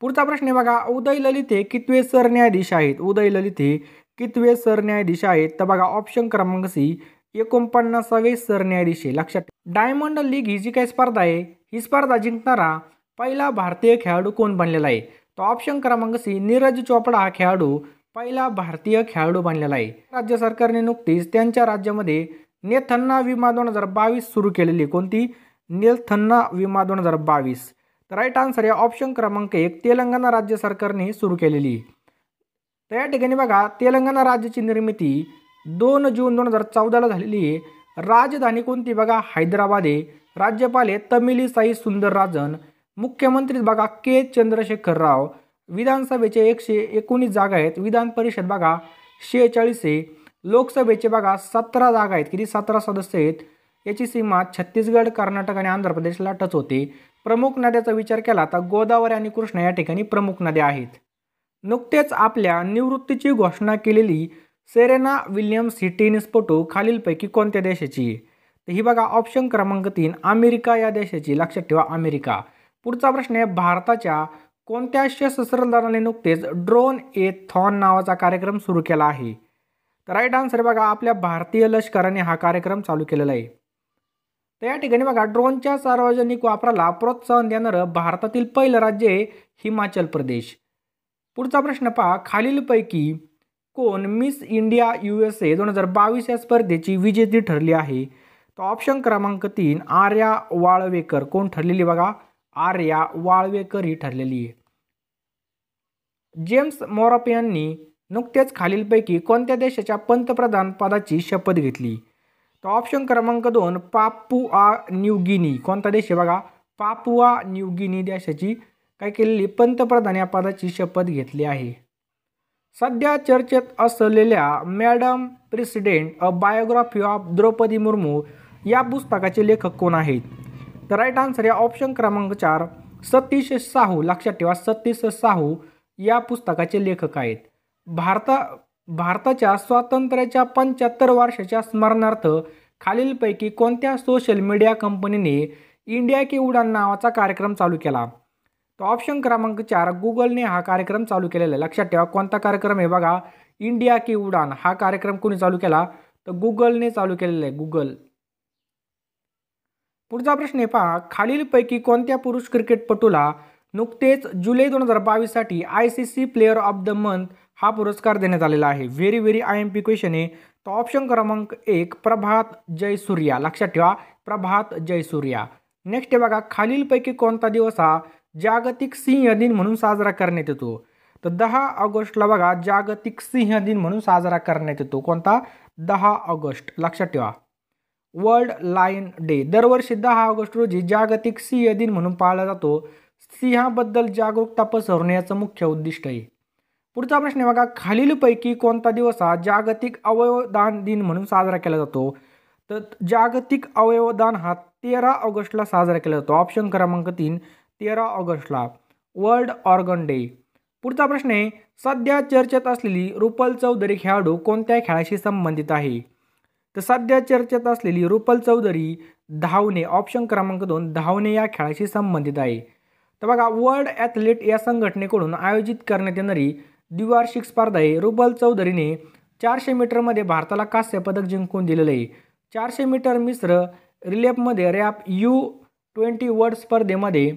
पुढचा प्रश्न आहे बघा उदय ललित हे कितवे सरन्यायाधीश आहेत उदय ललित हे कितवे सरन्यायाधीश आहेत तर बघा ऑप्शन क्रमांक सी एकोणपन्नासावे सरन्यायाधीश आहे लक्षात डायमंड लीग ही जी काही स्पर्धा आहे ही स्पर्धा जिंकणारा पहिला भारतीय खेळाडू कोण बनलेला आहे तो ऑप्शन क्रमांक सी नीरज चोपडा हा खेळाडू पहिला भारतीय खेळाडू बनलेला आहे राज्य सरकारने नुकतीच त्यांच्या राज्यामध्ये नेथन्ना विमा दोन हजार बावीस सुरू केलेली कोणती नेथन्ना विमा दोन हजार बावीस तर राईट आन्सर या ऑप्शन क्रमांक एक तेलंगणा राज्य सरकारने सुरू केलेली तर या ठिकाणी बघा तेलंगणा राज्याची निर्मिती दोन जून दोन हजार चौदाला झालेली आहे राजधानी कोणती बघा हैदराबाद आहे राज्यपाल आहे तमिलीसाई सुंदरराजन मुख्यमंत्री बघा के चंद्रशेखर राव विधानसभेचे एकशे एकोणीस जागा आहेत विधान परिषद बघा शेहेचाळीस आहे लोकसभेचे बघा सतरा जागा आहेत किती सतरा सदस्य आहेत याची सीमा छत्तीसगड कर्नाटक आणि आंध्र प्रदेशला टच होते प्रमुख नद्याचा विचार केला तर गोदावरी आणि कृष्णा या ठिकाणी प्रमुख नद्या आहेत नुकतेच आपल्या निवृत्तीची घोषणा केलेली सेरेना विल्यम्स ही टेनिसपटू खालीलपैकी कोणत्या देशाची तर ही बघा ऑप्शन क्रमांक तीन अमेरिका या देशाची लक्षात ठेवा अमेरिका पुढचा प्रश्न आहे भारताच्या कोणत्या शस्त्रदाराने नुकतेच ड्रोन ए थॉन नावाचा कार्यक्रम सुरू केला आहे तर राईट आन्सर बघा आपल्या भारतीय लष्कराने हा कार्यक्रम चालू केलेला आहे तर या ठिकाणी बघा ड्रोनच्या सार्वजनिक वापराला प्रोत्साहन देणारं भारतातील पहिलं राज्य आहे हिमाचल प्रदेश पुढचा प्रश्न पहा खालीलपैकी कोण miss India U S A दोन हजार बावीस या स्पर्धेची विजेती ठरली आहे तर ऑप्शन क्रमांक तीन आर्या वाळवेकर कोण ठरलेली बघा आर्या वाळवेकर ही ठरलेली आहे जेम्स मॉरप यांनी नुकतेच खालीलपैकी कोणत्या देशाच्या पंतप्रधान पदाची शपथ घेतली तर ऑप्शन क्रमांक दोन पापुआ न्यूगिनी कोणता देश आहे बघा पापुआ न्यूगिनी देशाची काय केलेली पंतप्रधान या पदाची शपथ घेतली आहे सध्या चर्चेत असलेल्या madam president a biography of Draupadi Murmu या पुस्तकाचे लेखक कोण आहेत तर राईट आन्सर या ऑप्शन क्रमांक चार सतीश साहू लक्षात ठेवा सतीश साहू या पुस्तकाचे लेखक आहेत भारता भारताच्या स्वातंत्र्याच्या पंच्याहत्तर वर्षाच्या स्मरणार्थ खालीलपैकी कोणत्या सोशल मीडिया कंपनीने इंडिया की उडान नावाचा कार्यक्रम चालू केला तो ऑप्शन क्रमांक चार गुगलने हा कार्यक्रम चालू केलेला आहे लक्षात ठेवा कोणता कार्यक्रम आहे बघा इंडिया की उडान हा कार्यक्रम कोणी चालू केला तर गुगलने चालू केलेला आहे गुगल पुढचा प्रश्न आहे पहा खालीलपैकी कोणत्या पुरुष क्रिकेटपटूला नुकतेच जुलै दोन हजार बावीससाठी I C C player of the month हा पुरस्कार देण्यात आलेला आहे very very I M P question आहे तर ऑप्शन क्रमांक एक प्रभात जयसूर्या लक्षात ठेवा प्रभात जयसूर्या नेक्स्ट आहे बघा खालीलपैकी कोणता दिवस हा जागतिक सिंह दिन म्हणून साजरा करण्यात येतो तर दहा ऑगस्टला बघा जागतिक सिंह दिन म्हणून साजरा करण्यात येतो कोणता दहा ऑगस्ट लक्षात ठेवा वर्ल्ड लायन डे दरवर्षी दहा ऑगस्ट रोजी जागतिक सिंह दिन म्हणून पाळला जातो सिंहाबद्दल जागरूकता पसरवण्याचं मुख्य उद्दिष्ट आहे पुढचा प्रश्न आहे बघा खालीलपैकी कोणता दिवस हा जागतिक अवयवदान दिन म्हणून साजरा केला जातो तर जागतिक अवयवदान हा तेरा ऑगस्टला साजरा केला जातो ऑप्शन क्रमांक तीन तेरा ऑगस्टला वर्ल्ड ऑर्गन डे पुढचा प्रश्न आहे सध्या चर्चेत असलेली रुपल चौधरी खेळाडू कोणत्या खेळाशी संबंधित आहे तर सध्या चर्चेत असलेली रुपल चौधरी धावणे ऑप्शन क्रमांक दोन धावणे या खेळाशी संबंधित आहे तर बघा वर्ल्ड ॲथलीट या संघटनेकडून आयोजित करण्यात येणारी द्विवार्षिक स्पर्धा आहे रुपल चौधरीने चारशे मीटरमध्ये भारताला कांस्य पदक जिंकून दिलेलं आहे चारशे मीटर मिश्र रिलेपमध्ये रॅप यू ट्वेंटी वर्ल्ड स्पर्धेमध्ये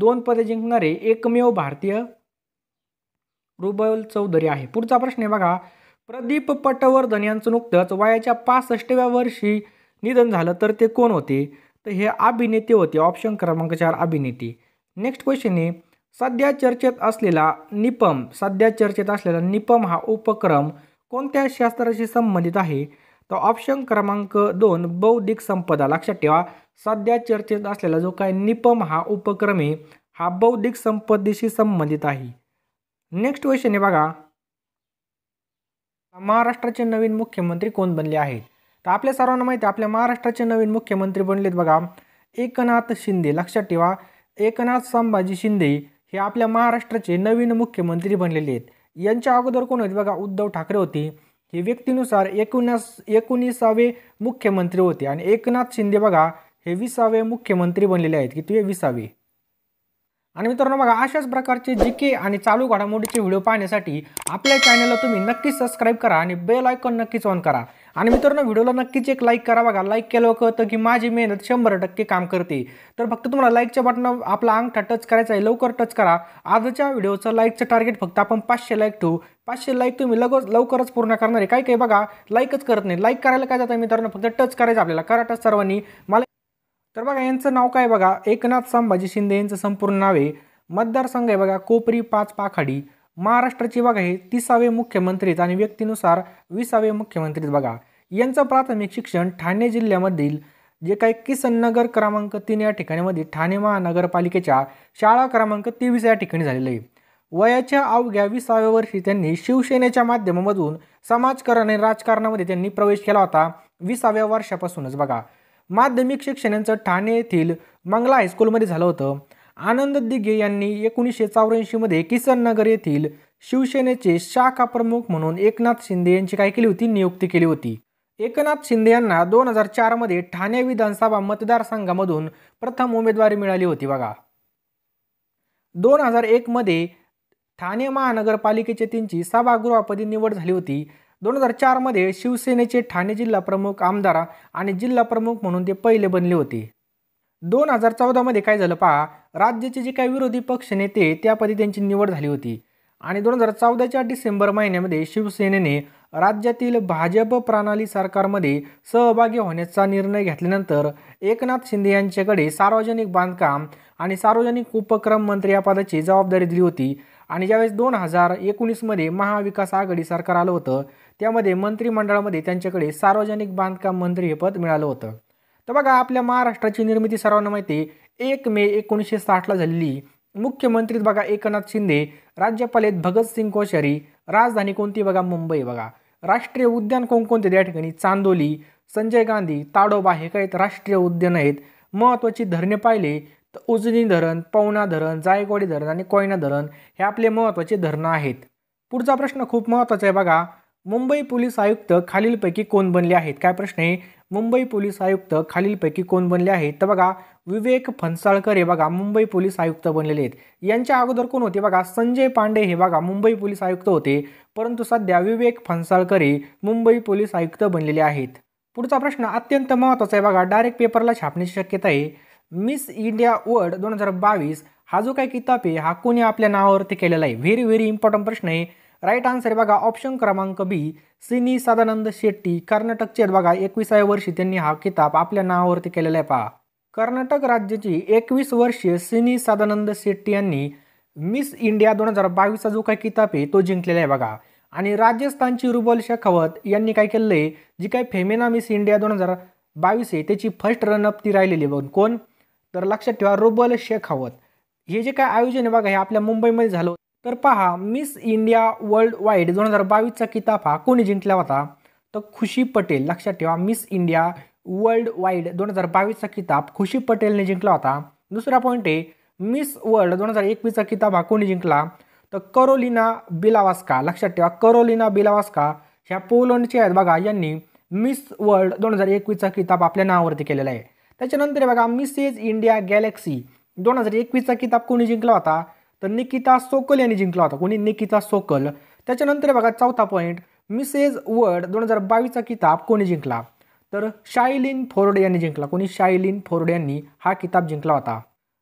दोन पदे जिंकणारे एकमेव भारतीय रुबल चौधरी आहे पुढचा प्रश्न आहे बघा प्रदीप पटवर्धन यांचं नुकतंच वयाच्या पासष्टव्या वर्षी निधन झालं तर ते कोण होते तर हे अभिनेते होते ऑप्शन क्रमांक चार अभिनेते नेक्स्ट क्वेश्चन आहे सध्या चर्चेत असलेला निपम सध्या चर्चेत असलेला निपम हा उपक्रम कोणत्या शास्त्राशी संबंधित आहे तर ऑप्शन क्रमांक दोन बौद्धिक संपदा लक्षात ठेवा सध्या चर्चेत असलेला जो काय निपम हा उपक्रम आहे हा बौद्धिक संपदेशी संबंधित आहे नेक्स्ट क्वेश्चन आहे बघा महाराष्ट्राचे नवीन मुख्यमंत्री कोण बनले आहेत तर आपल्या सर्वांना माहिती आहे आपल्या महाराष्ट्राचे नवीन मुख्यमंत्री बनलेत बघा एकनाथ शिंदे लक्षात ठेवा एकनाथ संभाजी शिंदे हे आपल्या महाराष्ट्राचे नवीन मुख्यमंत्री बनलेले आहेत यांच्या अगोदर कोण होते बघा उद्धव ठाकरे होते हे व्यक्तीनुसार एकोणास एकोणीसावे मुख्यमंत्री होते आणि एकनाथ शिंदे बघा हे विसावे मुख्यमंत्री बनलेले आहेत किती विसावे आणि मित्रांनो बघा अशाच प्रकारचे जी के आणि चालू घडामोडीचे व्हिडिओ पाहण्यासाठी आपल्या चॅनलला तुम्ही नक्कीच सबस्क्राईब करा आणि बेल आयकॉन नक्कीच ऑन करा आणि मित्रांनो व्हिडिओला नक्कीच एक लाईक करा बघा लाईक केलं कळतं की माझी मेहनत शंभर टक्के काम करते तर फक्त तुम्हाला लाईकच्या बटन आपला अंगठा टच करायचा आहे लवकर टच करा आजच्या व्हिडिओचं लाईकचं टार्गेट फक्त आपण पाचशे लाईक ठेवू पाचशे लाईक तुम्ही लगोच लवकरच पूर्ण करणार आहे काय काय बघा लाईकच करत नाही लाईक करायला काय जातं मित्रांनो फक्त टच करायचं आपल्याला करा टच सर्वांनी मला तर बघा यांचं नाव काय बघा एकनाथ संभाजी शिंदे यांचं संपूर्ण नाव आहे मतदारसंघ आहे बघा कोपरी पाच पाखाडी महाराष्ट्राची बघा हे तिसावे मुख्यमंत्रीत आणि व्यक्तीनुसार विसावे मुख्यमंत्रीत बघा यांचं प्राथमिक शिक्षण ठाणे जिल्ह्यामधील जे काही किसन नगर क्रमांक तीन या ठिकाणीमध्ये ठाणे महानगरपालिकेच्या शाळा क्रमांक तेवीस या ठिकाणी झालेलं आहे वयाच्या अवघ्या विसाव्या वर्षी त्यांनी शिवसेनेच्या माध्यमामधून समाजकारण आणि राजकारणामध्ये त्यांनी प्रवेश केला होता विसाव्या वर्षापासूनच बघा माध्यमिक शिक्षणाचं ठाणे येथील मंगला हायस्कूलमध्ये झालं होतं आनंद दिघे यांनी एकोणीसशे चौऱ्याऐंशीमध्ये किसननगर येथील शिवसेनेचे शाखा प्रमुख म्हणून एकनाथ शिंदे यांची काय केली होती नियुक्ती केली होती एकनाथ शिंदे यांना दोन हजार चारमध्ये ठाणे विधानसभा मतदारसंघामधून प्रथम उमेदवारी मिळाली होती बघा दोन हजार एकमध्ये ठाणे महानगरपालिकेचे त्यांची सभागृहापदी निवड झाली होती दोन हजार चारमध्ये शिवसेनेचे ठाणे जिल्हा प्रमुख आमदार आणि जिल्हा प्रमुख म्हणून ते पहिले बनले होते दोन हजार चौदामध्ये काय झालं पहा राज्याचे जे काही विरोधी पक्ष नेते त्यापदी त्यांची निवड झाली होती आणि दोन हजार चौदाच्या डिसेंबर महिन्यामध्ये शिवसेनेने राज्यातील भाजप प्रणाली सरकारमध्ये सहभागी होण्याचा निर्णय घेतल्यानंतर एकनाथ शिंदे यांच्याकडे सार्वजनिक बांधकाम आणि सार्वजनिक उपक्रम मंत्री या पदाची जबाबदारी दिली होती आणि ज्यावेळेस दोन हजार एकोणीसमध्ये महाविकास आघाडी सरकार आलं होतं त्यामध्ये मंत्रिमंडळामध्ये त्यांच्याकडे सार्वजनिक बांधकाम मंत्री हे पद मिळालं होतं तर बघा आपल्या महाराष्ट्राची निर्मिती सर्वांना माहिती एक मे एकोणीसशे साठला झालेली मुख्यमंत्री बघा एकनाथ शिंदे राज्यपाल आहेत भगतसिंग कोश्यारी राजधानी कोणती बघा मुंबई बघा राष्ट्रीय उद्यान कोणकोणते त्या ठिकाणी चांदोली संजय गांधी ताडोबा हे काय राष्ट्रीय उद्यान आहेत महत्त्वाची धरणे पाहिले तर उजनी धरण पवना धरण जायकवाडी धरण आणि कोयना धरण हे आपले महत्त्वाचे धरणं आहेत पुढचा प्रश्न खूप महत्त्वाचा आहे बघा मुंबई पोलीस आयुक्त खालीलपैकी कोण बनले आहेत काय प्रश्न आहे मुंबई पोलीस आयुक्त खालीलपैकी कोण बनले आहेत तर बघा विवेक फणसाळकर हे बघा मुंबई पोलीस आयुक्त बनलेले आहेत यांच्या अगोदर कोण होते बघा संजय पांडे हे बघा मुंबई पोलीस आयुक्त होते परंतु सध्या विवेक फणसाळकर हे मुंबई पोलीस आयुक्त बनलेले आहेत पुढचा प्रश्न अत्यंत महत्त्वाचा आहे बघा डायरेक्ट पेपरला छापण्याची शक्यता आहे मिस इंडिया वर्ल्ड दोन हजार बावीस हा जो काही किताब आहे हा कोणी आपल्या नावावरती केलेला आहे व्हेरी व्हेरी इम्पॉर्टंट प्रश्न आहे राईट आन्सर बघा ऑप्शन क्रमांक बी सिनी सदानंद शेट्टी कर्नाटकचे आहेत बघा एकविसाव्या वर्षी त्यांनी हा किताब आपल्या नावावरती केलेला आहे पहा कर्नाटक राज्याची एकवीस वर्षीय सिनी सदानंद शेट्टी यांनी मिस इंडिया दोन हजार बावीसचा जो काही किताब आहे तो जिंकलेला आहे बघा आणि राजस्थानची रुबल शेखावत यांनी काय केलं आहे जी काय फेमेना मिस इंडिया दोन हजार बावीस आहे त्याची फर्स्ट रनअप ती राहिलेली बघून कोण तर लक्षात ठेवा रुबल शेखावत हे जे काय आयोजन आहे बघा हे आपल्या मुंबईमध्ये झालं तर पहा मिस इंडिया वर्ल्ड वाईड दोन हजार बावीसचा किताब हा कोणी जिंकला होता तर खुशी पटेल लक्षात ठेवा मिस इंडिया वर्ल्ड वाईड दोन हजार बावीसचा किताब खुशी पटेलने जिंकला होता दुसरा पॉईंट आहे मिस वर्ल्ड दोन हजार एकवीसचा किताब हा कोणी जिंकला तर करोलिना बिलावास्का लक्षात ठेवा करोलिना बिलावास्का ह्या पोलंडचे आहेत बघा यांनी मिस वर्ल्ड दोन हजार एकवीसचा किताब आपल्या नावावरती केलेला आहे त्याच्यानंतर बघा मिसेस इंडिया गॅलेक्सी दोन हजार एकवीसचा किताब कोणी जिंकला होता तर निकिता सोकल यांनी जिंकला होता कोणी निकिता सोकल त्याच्यानंतर बघा चौथा पॉईंट मिसेज वर्ड दोन हजार बावीसचा किताब कोणी जिंकला तर शायलिन थोरडे यांनी जिंकला कोणी शायलिन थोरडे यांनी हा किताब जिंकला होता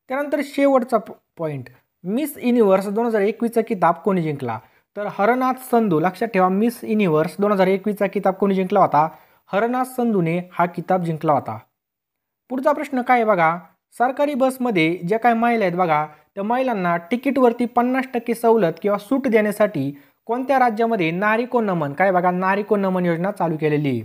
त्यानंतर शेवटचा पॉईंट मिस युनिव्हर्स दोन हजार एकवीसचा किताब कोणी जिंकला तर हरनाथ संधू लक्षात ठेवा मिस युनिव्हर्स दोन हजार एकवीसचा किताब कोणी जिंकला होता हरनाथ संधूने हा किताब जिंकला होता पुढचा प्रश्न काय बघा सरकारी बसमध्ये ज्या काय महिला आहेत बघा त्या महिलांना तिकीटवरती पन्नास टक्के सवलत किंवा सूट देण्यासाठी कोणत्या राज्यामध्ये नारिको नमन काय बघा नारिको नमन योजना चालू केलेली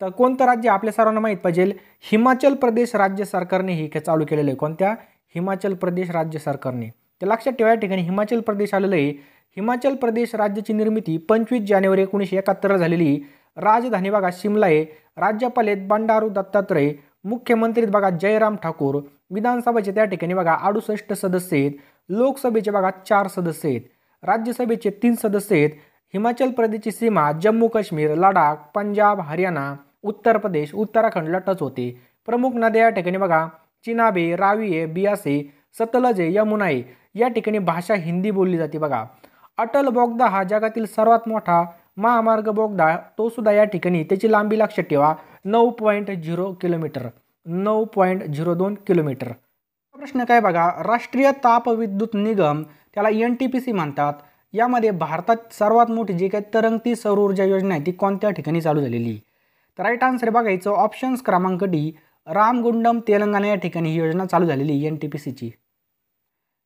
तर कोणतं राज्य आपल्या सर्वांना माहीत पाहिजे हिमाचल प्रदेश राज्य सरकारने हे चालू केलेलं आहे कोणत्या हिमाचल प्रदेश राज्य सरकारने तर लक्षात ठेवा या ठिकाणी हिमाचल प्रदेश आलेलं आहे हिमाचल प्रदेश राज्याची निर्मिती पंचवीस जानेवारी एकोणीसशे एकाहत्तर झालेली राजधानी बघा शिमला आहे आहेत बंडारू दत्तात्रय मुख्यमंत्री बघा जयराम ठाकूर विधानसभेचे त्या ठिकाणी बघा अडुसष्ट सदस्य आहेत लोकसभेचे बघा चार सदस्य आहेत राज्यसभेचे तीन सदस्य आहेत हिमाचल प्रदेशची सीमा जम्मू काश्मीर लडाख पंजाब हरियाणा उत्तर प्रदेश उत्तराखंडला टच होते प्रमुख नद्या या ठिकाणी बघा चिनाबे रावीये बियासे सतलजे यमुनाई या ठिकाणी भाषा हिंदी बोलली जाते बघा अटल बोगदा हा जगातील सर्वात मोठा महामार्ग बोगदा तो सुद्धा या ठिकाणी त्याची लांबी लक्षात ठेवा नऊ पॉईंट झिरो किलोमीटर नऊ पॉईंट झिरो दोन किलोमीटर प्रश्न काय बघा राष्ट्रीय तापविद्युत निगम त्याला एन टी पी सी म्हणतात यामध्ये भारतात सर्वात मोठी जी काही तरंगती सौर ऊर्जा योजना आहे ती कोणत्या ठिकाणी चालू झालेली तर राईट आन्सर बघायचं ऑप्शन्स क्रमांक डी रामगुंडम तेलंगणा या ठिकाणी ही योजना चालू झालेली एन टी पी सीची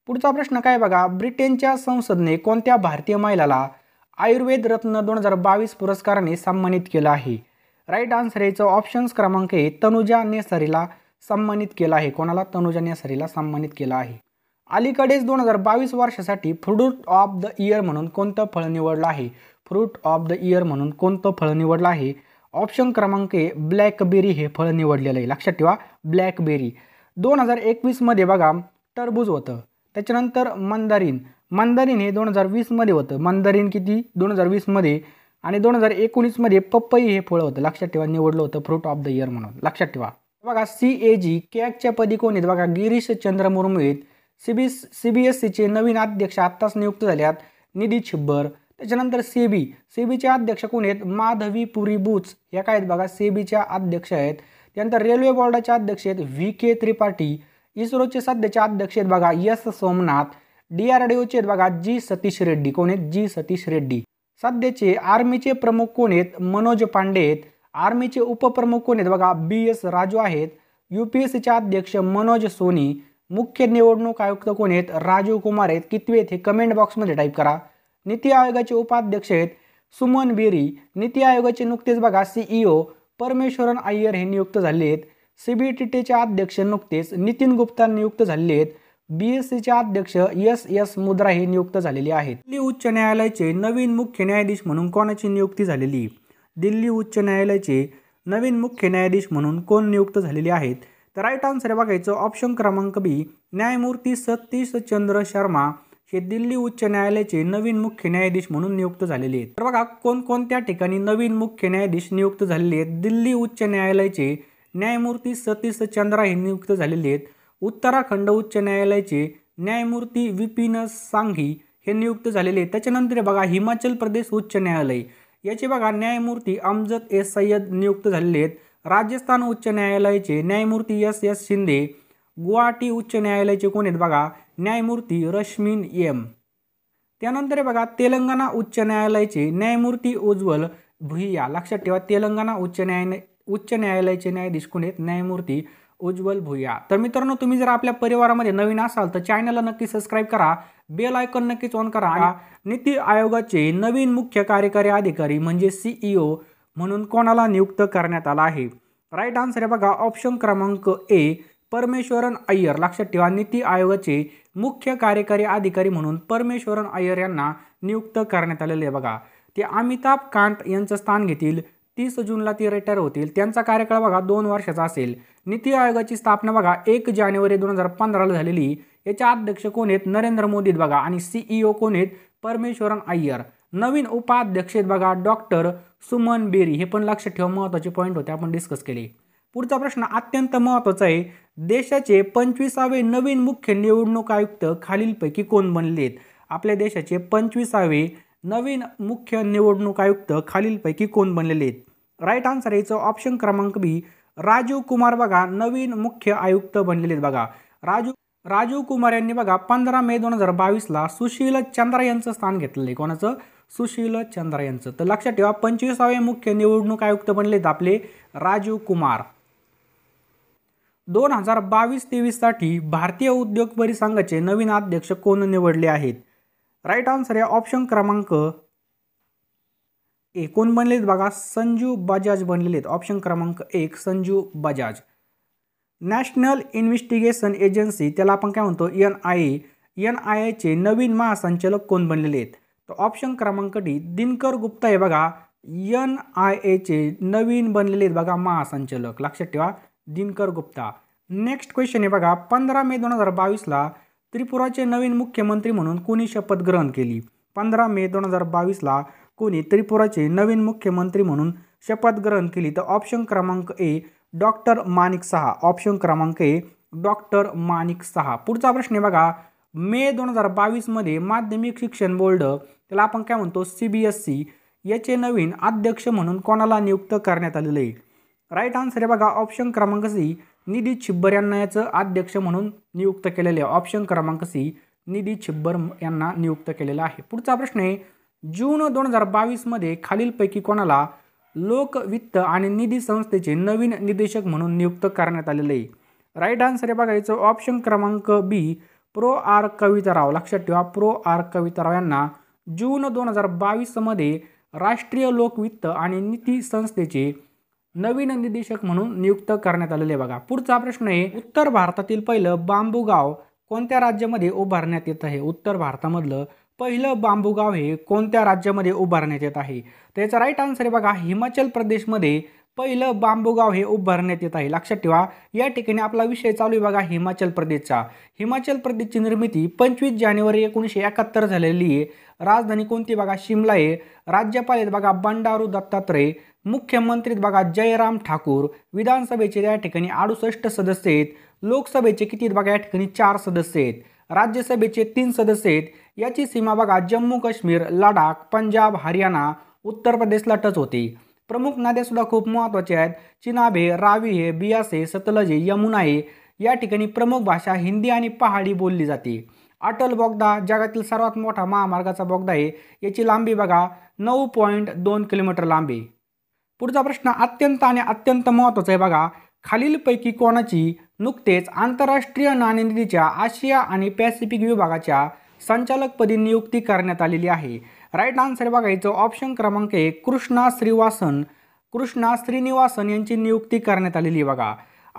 पुढचा प्रश्न काय बघा ब्रिटेनच्या संसदने कोणत्या भारतीय महिलाला आयुर्वेद रत्न दोन हजार बावीस पुरस्काराने सन्मानित केलं आहे राईट आन्सर यायचं ऑप्शन्स क्रमांक आहे तनुजा नेसरीला सन्मानित केला आहे कोणाला तनुजा नेसरीला सन्मानित केला आहे अलीकडेच दोन हजार बावीस वर्षासाठी फ्रूट ऑफ द इयर म्हणून कोणतं फळ निवडलं आहे फ्रूट ऑफ द इयर म्हणून कोणतं फळ निवडलं आहे ऑप्शन क्रमांक ए ब्लॅकबेरी हे फळ निवडलेलं आहे लक्षात ठेवा ब्लॅकबेरी दोन हजार एकवीसमध्ये बघा टरबूज होतं त्याच्यानंतर मंदारीन मंदारीन हे दोन हजार वीसमध्ये होतं मंदारीन किती दोन हजार वीसमध्ये आणि दोन हजार एकोणीसमध्ये पप्पई हे फळ होतं लक्षात ठेवा निवडलं होतं फ्रूट ऑफ द इयर म्हणून लक्षात ठेवा बघा सी ए जी कॅकच्या पदी कोण आहेत बघा गिरीश चंद्र मुर्मू आहेत C B C B S सीचे e नवीन अध्यक्ष आत्ताच नियुक्त आहेत निधी छिब्बर त्याच्यानंतर सेबी सेबीचे अध्यक्ष कोण आहेत माधवी पुरी बुच या काय आहेत बघा सेबीच्या अध्यक्ष आहेत त्यानंतर रेल्वे बोर्डाचे अध्यक्ष आहेत व्ही के त्रिपाठी इस्रोचे सध्याचे अध्यक्ष आहेत बघा S Somnath D R D आहेत बघा जी सतीश रेड्डी कोण आहेत जी सतीश रेड्डी सध्याचे आर्मीचे प्रमुख कोण आहेत मनोज पांडे आहेत आर्मीचे उपप्रमुख कोण आहेत बघा बी एस राजू आहेत यू पी एस सीचे अध्यक्ष मनोज सोनी मुख्य निवडणूक आयुक्त कोण आहेत राजीव कुमार आहेत कितवे आहेत हे कमेंट बॉक्समध्ये टाईप करा नीती आयोगाचे उपाध्यक्ष आहेत सुमन बेरी नीती आयोगाचे नुकतेच बघा सीईओ e परमेश्वरन अय्यर हे नियुक्त झाले आहेत सी बी टी टीचे अध्यक्ष नुकतेच नितीन गुप्ता नियुक्त झाले आहेत बीएससीचे अध्यक्ष एस एस मुद्रा हे नियुक्त झालेले आहेत दिल्ली उच्च न्यायालयाचे नवीन मुख्य न्यायाधीश म्हणून कोणाची नियुक्ती झालेली दिल्ली उच्च न्यायालयाचे नवीन मुख्य न्यायाधीश म्हणून कोण नियुक्त झालेले आहेत तर राईट आन्सर बघायचं ऑप्शन क्रमांक बी न्यायमूर्ती सतीश चंद्र शर्मा हे दिल्ली उच्च न्यायालयाचे नवीन मुख्य न्यायाधीश म्हणून नियुक्त झालेले आहेत तर बघा कोणकोणत्या ठिकाणी नवीन मुख्य न्यायाधीश नियुक्त झालेले आहेत दिल्ली उच्च न्यायालयाचे न्यायमूर्ती सतीश चंद्रा हे नियुक्त झालेले आहेत उत्तराखंड उच्च न्यायालयाचे न्यायमूर्ती विपिन सांघी हे नियुक्त झालेले त्याच्यानंतर बघा हिमाचल प्रदेश उच्च न्यायालय याचे बघा न्यायमूर्ती अमजद एस सय्यद नियुक्त झालेले आहेत राजस्थान उच्च न्यायालयाचे न्यायमूर्ती एस एस शिंदे गुवाहाटी उच्च न्यायालयाचे कोण आहेत बघा न्यायमूर्ती रश्मीन एम त्यानंतर बघा तेलंगणा उच्च न्यायालयाचे न्यायमूर्ती उज्ज्वल भुईया लक्षात ठेवा तेलंगणा उच्च न्यायालय उच्च न्यायालयाचे न्यायाधीश कोण आहेत न्यायमूर्ती उज्ज्वल भुया तर मित्रांनो तुम्ही जर आपल्या परिवारामध्ये नवीन असाल तर चॅनलला नक्की सबस्क्राईब करा बेल आयकॉन नक्कीच ऑन करा आणि नीती आयोगाचे नवीन मुख्य कार्यकारी अधिकारी म्हणजे सीईओ e म्हणून कोणाला नियुक्त करण्यात आला आहे राईट आन्सर आहे बघा ऑप्शन क्रमांक ए परमेश्वरन अय्यर लक्षात ठेवा नीती आयोगाचे मुख्य कार्यकारी अधिकारी म्हणून परमेश्वरन अय्यर यांना नियुक्त करण्यात आलेले आहे बघा ते अमिताभ कांत यांचं स्थान घेतील तीस जूनला ती रिटायर होतील त्यांचा कार्यकाळ बघा दोन वर्षाचा असेल नीती आयोगाची स्थापना बघा एक जानेवारी दोन हजार पंधराला झालेली याच्या अध्यक्ष कोण आहेत नरेंद्र मोदीत बघा आणि सीईओ e कोण आहेत परमेश्वरन अय्यर नवीन उपाध्यक्ष आहेत बघा डॉक्टर सुमन बेरी हे पण लक्षात ठेवा महत्त्वाचे पॉईंट होते आपण डिस्कस केले पुढचा प्रश्न अत्यंत महत्त्वाचा आहे देशाचे पंचवीसावे नवीन मुख्य निवडणूक आयुक्त खालीलपैकी कोण बनलेत आहेत आपल्या देशाचे पंचवीसावे नवीन मुख्य निवडणूक आयुक्त खालीलपैकी कोण बनलेले आहेत राईट आन्सर यायचं ऑप्शन क्रमांक बी राजीव कुमार बघा नवीन मुख्य आयुक्त बनलेले बघा राजू राजीव कुमार यांनी बघा पंधरा मे दोन हजार बावीसला सुशील चंद्रा यांचं स्थान घेतलेलं आहे कोणाचं सुशील चंद्रा यांचं तर लक्षात ठेवा पंचवीसावे मुख्य निवडणूक आयुक्त बनलेत आपले राजीव कुमार दोन हजार बावीस तेवीससाठी भारतीय उद्योग परिसंघाचे नवीन अध्यक्ष कोण निवडले आहेत राईट आन्सर आहे ऑप्शन क्रमांक एकूण बनलेत बघा संजू बजाज बनलेले आहेत ऑप्शन क्रमांक एक Sanju Bajaj national investigation agency त्याला आपण काय म्हणतो N I A N I एचे नवीन महासंचालक कोण बनलेले आहेत तर ऑप्शन क्रमांक डी दिनकर गुप्ता हे बघा एन आय एचे नवीन बनलेले आहेत बघा महासंचालक लक्षात ठेवा दिनकर गुप्ता नेक्स्ट क्वेश्चन आहे बघा पंधरा मे दोन हजार बावीसला त्रिपुराचे नवीन मुख्यमंत्री म्हणून कोणी शपथ ग्रहण केली पंधरा मे दोन हजार बावीसला कोणी त्रिपुराचे नवीन मुख्यमंत्री म्हणून शपथ ग्रहण केली तर ऑप्शन क्रमांक ए डॉक्टर मानिक सहा ऑप्शन क्रमांक ए डॉक्टर मानिक सहा पुढचा प्रश्न आहे बघा मे दोन हजार बावीसमध्ये माध्यमिक शिक्षण बोर्ड त्याला आपण काय म्हणतो सी बी एस सी याचे नवीन अध्यक्ष म्हणून कोणाला नियुक्त करण्यात आलेलं आहे राईट आन्सर आहे बघा ऑप्शन क्रमांक सी निधी छिब्बर यांना याचं अध्यक्ष म्हणून नियुक्त केलेलं आहे ऑप्शन क्रमांक सी निधी छिब्बर यांना नियुक्त केलेला आहे पुढचा प्रश्न आहे जून दोन हजार बावीसमध्ये खालीलपैकी कोणाला लोकवित्त आणि निधी संस्थेचे नवीन निदेशक म्हणून नियुक्त करण्यात आलेले आहे राईट आन्सर हे बघायचं ऑप्शन क्रमांक बी प्रो आर कविताराव लक्षात ठेवा प्रो आर कविताराव यांना जून दोन हजार बावीसमध्ये राष्ट्रीय लोकवित्त आणि निधी संस्थेचे नवीन निदेशक म्हणून नियुक्त करण्यात आलेले बघा पुढचा प्रश्न आहे उत्तर भारतातील पहिलं बांबू गाव कोणत्या राज्यामध्ये उभारण्यात येत आहे उत्तर भारतामधलं पहिलं बांबूगाव हे कोणत्या राज्यामध्ये उभारण्यात येत आहे त्याचा राईट आन्सर आहे बघा हिमाचल प्रदेशमध्ये पहिलं बांबूगाव हे उभारण्यात येत आहे लक्षात ठेवा या ठिकाणी आपला विषय चालू आहे बघा हिमाचल प्रदेशचा हिमाचल प्रदेशची निर्मिती पंचवीस जानेवारी एकोणीसशे एकाहत्तर झालेली आहे राजधानी कोणती बघा शिमला आहे राज्यपाल आहेत बघा बंडारू दत्तात्रय मुख्यमंत्री बघा जयराम ठाकूर विधानसभेचे या ठिकाणी अडुसष्ट सदस्य आहेत लोकसभेचे किती बघा या ठिकाणी चार सदस्य आहेत राज्यसभेचे तीन सदस्य आहेत याची सीमा बघा जम्मू काश्मीर लडाख पंजाब हरियाणा उत्तर प्रदेशला टच होते प्रमुख नद्यासुद्धा खूप महत्त्वाच्या आहेत चिनाब हे रावी हे बियासे सतलजे सतलज यमुना हे या ठिकाणी प्रमुख भाषा हिंदी आणि पहाडी बोलली जाते अटल बोगदा जगातील सर्वात मोठा महामार्गाचा बोगदा आहे याची लांबी बघा नऊ पॉईंट दोन किलोमीटर लांबी पुढचा प्रश्न अत्यंत आणि अत्यंत महत्त्वाचा आहे बघा खालीलपैकी कोणाची नुकतेच आंतरराष्ट्रीय नाणेनिधीच्या आशिया आणि पॅसिफिक विभागाच्या संचालकपदी नियुक्ती करण्यात आलेली आहे राईट आन्सर बघायचं ऑप्शन क्रमांक एक कृष्णा श्रीवासन कृष्णा श्रीनिवासन यांची नियुक्ती करण्यात आलेली बघा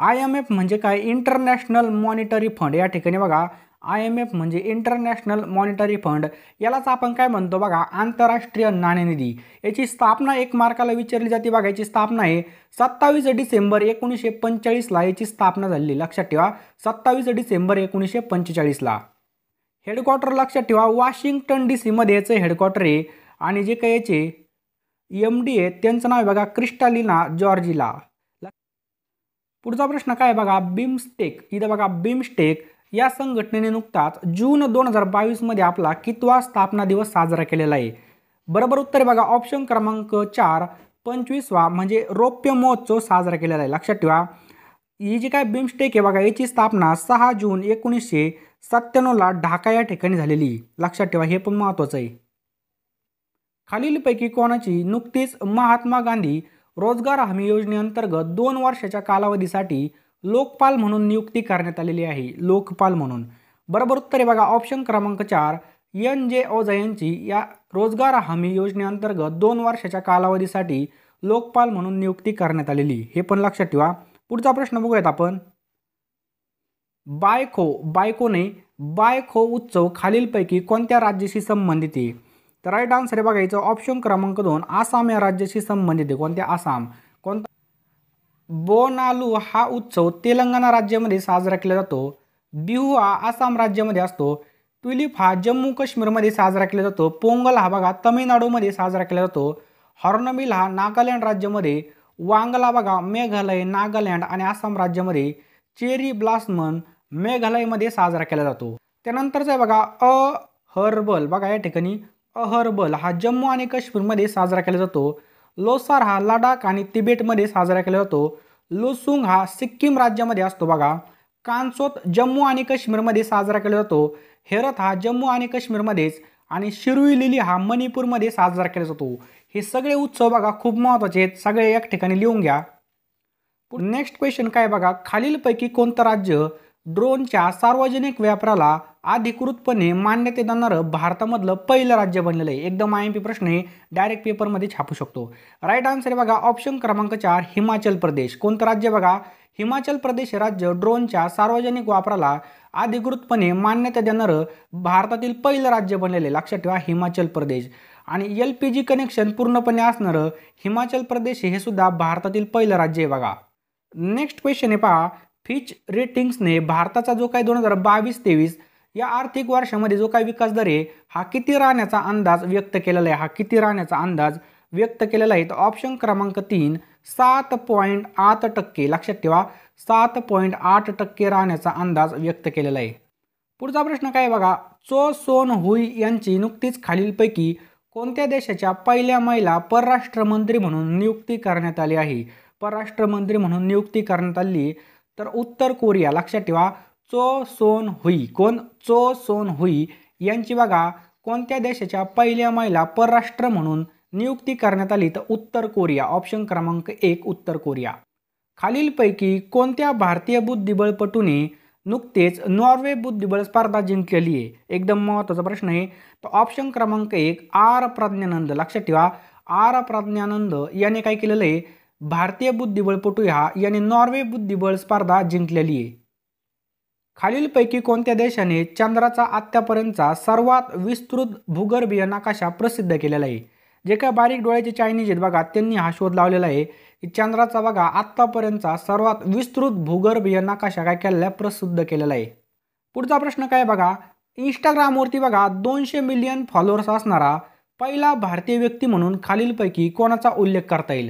आय एम एफ म्हणजे काय इंटरनॅशनल मॉनिटरी फंड या ठिकाणी बघा आय एम एफ म्हणजे इंटरनॅशनल मॉनिटरी फंड यालाच आपण काय म्हणतो बघा आंतरराष्ट्रीय नाणेनिधी याची स्थापना एक मार्काला विचारली जाते बघा याची स्थापना आहे सत्तावीस डिसेंबर एकोणीसशे पंचेचाळीसला याची स्थापना झाली लक्षात ठेवा सत्तावीस डिसेंबर एकोणीसशे पंचेचाळीसला हेडक्वॉर्टर लक्षात ठेवा वॉशिंग्टन डी सीमध्ये याचं हेडक्वार्टर आहे आणि जे काही याचे एम डी ए त्यांचं नाव आहे बघा क्रिस्टालिना जॉर्जिला पुढचा प्रश्न काय बघा बिमस्टेक इथं बघा बिमस्टेक या संघटनेने नुकताच जून दोन हजार बावीसमध्ये आपला कितवा स्थापना दिवस साजरा केलेला आहे बरोबर उत्तर बघा ऑप्शन क्रमांक चार पंचवीसवा म्हणजे रौप्य महोत्सव साजरा केलेला आहे लक्षात ठेवा ही जी काय बिमस्टेक आहे बघा याची स्थापना सहा जून एकोणीसशे सत्त्याण्णवला ढाका या ठिकाणी झालेली लक्षात ठेवा हे पण महत्त्वाचं आहे खालीलपैकी कोणाची नुकतीच महात्मा गांधी रोजगार हमी योजनेअंतर्गत दोन वर्षाच्या कालावधीसाठी लोकपाल म्हणून नियुक्ती करण्यात आलेली आहे लोकपाल म्हणून बरोबर उत्तर आहे बघा ऑप्शन क्रमांक चार एन जे ओझा यांची या रोजगार हमी योजनेअंतर्गत दोन वर्षाच्या कालावधीसाठी लोकपाल म्हणून नियुक्ती करण्यात आलेली हे पण लक्षात ठेवा पुढचा प्रश्न बघूयात आपण बायको बायकोने बायखो उत्सव खालीलपैकी कोणत्या राज्याशी संबंधित आहे तर राईट आन्सर आहे बघायचं ऑप्शन क्रमांक दोन आसाम या राज्याशी संबंधित आहे कोणत्या आसाम बोनालू हा उत्सव तेलंगणा राज्यामध्ये साजरा केला जातो बिहू हा आसाम राज्यामध्ये असतो ट्युलिप हा जम्मू काश्मीरमध्ये साजरा केला जातो पोंगल हा बघा तमिळनाडूमध्ये साजरा केला जातो हॉर्नबिल हा नागालँड राज्यामध्ये वांगला बघा मेघालय नागालँड आणि आसाम राज्यामध्ये चेरी ब्लास्मन मेघालयमध्ये साजरा केला जातो त्यानंतरचा बघा अ हर्बल बघा या ठिकाणी अहर्बल हा जम्मू आणि काश्मीरमध्ये साजरा केला जातो लोसार हा लडाख आणि तिबेटमध्ये साजरा केला जातो लोसुंग हा सिक्कीम राज्यामध्ये असतो बघा कांसोत जम्मू आणि काश्मीरमध्ये साजरा केला जातो हेरत हा जम्मू आणि काश्मीरमध्येच आणि शिरुई लिली हा मणिपूरमध्ये साजरा केला जातो हे सगळे उत्सव बघा खूप महत्त्वाचे आहेत सगळे एक ठिकाणी लिहून घ्या नेक्स्ट क्वेश्चन काय बघा खालीलपैकी कोणतं राज्य ड्रोनच्या सार्वजनिक व्यापाराला अधिकृतपणे मान्यते देणारं भारतामधलं पहिलं राज्य बनलेलं आहे एकदम आय एम पी प्रश्न हे डायरेक्ट पेपरमध्ये छापू शकतो राईट आन्सर बघा ऑप्शन क्रमांक चार हिमाचल प्रदेश कोणतं राज्य बघा हिमाचल प्रदेश राज्य ड्रोनच्या सार्वजनिक वापराला अधिकृतपणे मान्यता देणारं भारतातील पहिलं राज्य बनलेलं आहे लक्षात ठेवा हिमाचल प्रदेश आणि एल पी जी कनेक्शन पूर्णपणे असणारं हिमाचल प्रदेश हे सुद्धा भारतातील पहिलं राज्य आहे बघा नेक्स्ट क्वेश्चन आहे पहा फिच रेटिंग्सने भारताचा जो काही दोन हजार बावीस तेवीस या आर्थिक वर्षामध्ये जो काही विकास दर आहे हा किती राहण्याचा अंदाज व्यक्त केलेला आहे हा किती राहण्याचा अंदाज व्यक्त केलेला आहे तर ऑप्शन क्रमांक तीन सात पॉईंट आठ टक्के लक्षात ठेवा सात पॉईंट आठ टक्के राहण्याचा अंदाज व्यक्त केलेला आहे पुढचा प्रश्न काय बघा चो सोन हुई यांची नुकतीच खालीलपैकी कोणत्या देशाच्या पहिल्या महिला परराष्ट्र मंत्री म्हणून नियुक्ती करण्यात आली आहे परराष्ट्र मंत्री म्हणून नियुक्ती करण्यात आली तर उत्तर कोरिया लक्षात ठेवा चो सोन हुई कोण चो सोन हुई यांची बघा कोणत्या देशाच्या पहिल्या महिला परराष्ट्र म्हणून नियुक्ती करण्यात आली तर उत्तर कोरिया ऑप्शन क्रमांक एक उत्तर कोरिया खालीलपैकी कोणत्या भारतीय बुद्धिबळपटूने नुकतेच नॉर्वे बुद्धिबळ स्पर्धा जिंकलेली आहे एकदम महत्त्वाचा प्रश्न आहे तर ऑप्शन क्रमांक एक आर प्रज्ञानंद लक्षात ठेवा आर प्रज्ञानंद याने काय केलेलं आहे भारतीय बुद्धिबळपटू ह्या याने नॉर्वे बुद्धिबळ स्पर्धा जिंकलेली आहे खालीलपैकी कोणत्या देशाने चंद्राचा आत्तापर्यंतचा सर्वात विस्तृत भूगर्भीय नकाशा प्रसिद्ध केलेला आहे जे काय बारीक डोळ्याचे चायनीज आहेत बघा त्यांनी हा शोध लावलेला आहे की चंद्राचा बघा आत्तापर्यंतचा सर्वात विस्तृत भूगर्भीय नकाशा काय केलेला प्रसिद्ध केलेला आहे पुढचा प्रश्न काय बघा इंस्टाग्रामवरती बघा दोनशे मिलियन फॉलोअर्स असणारा पहिला भारतीय व्यक्ती म्हणून खालीलपैकी कोणाचा उल्लेख करता येईल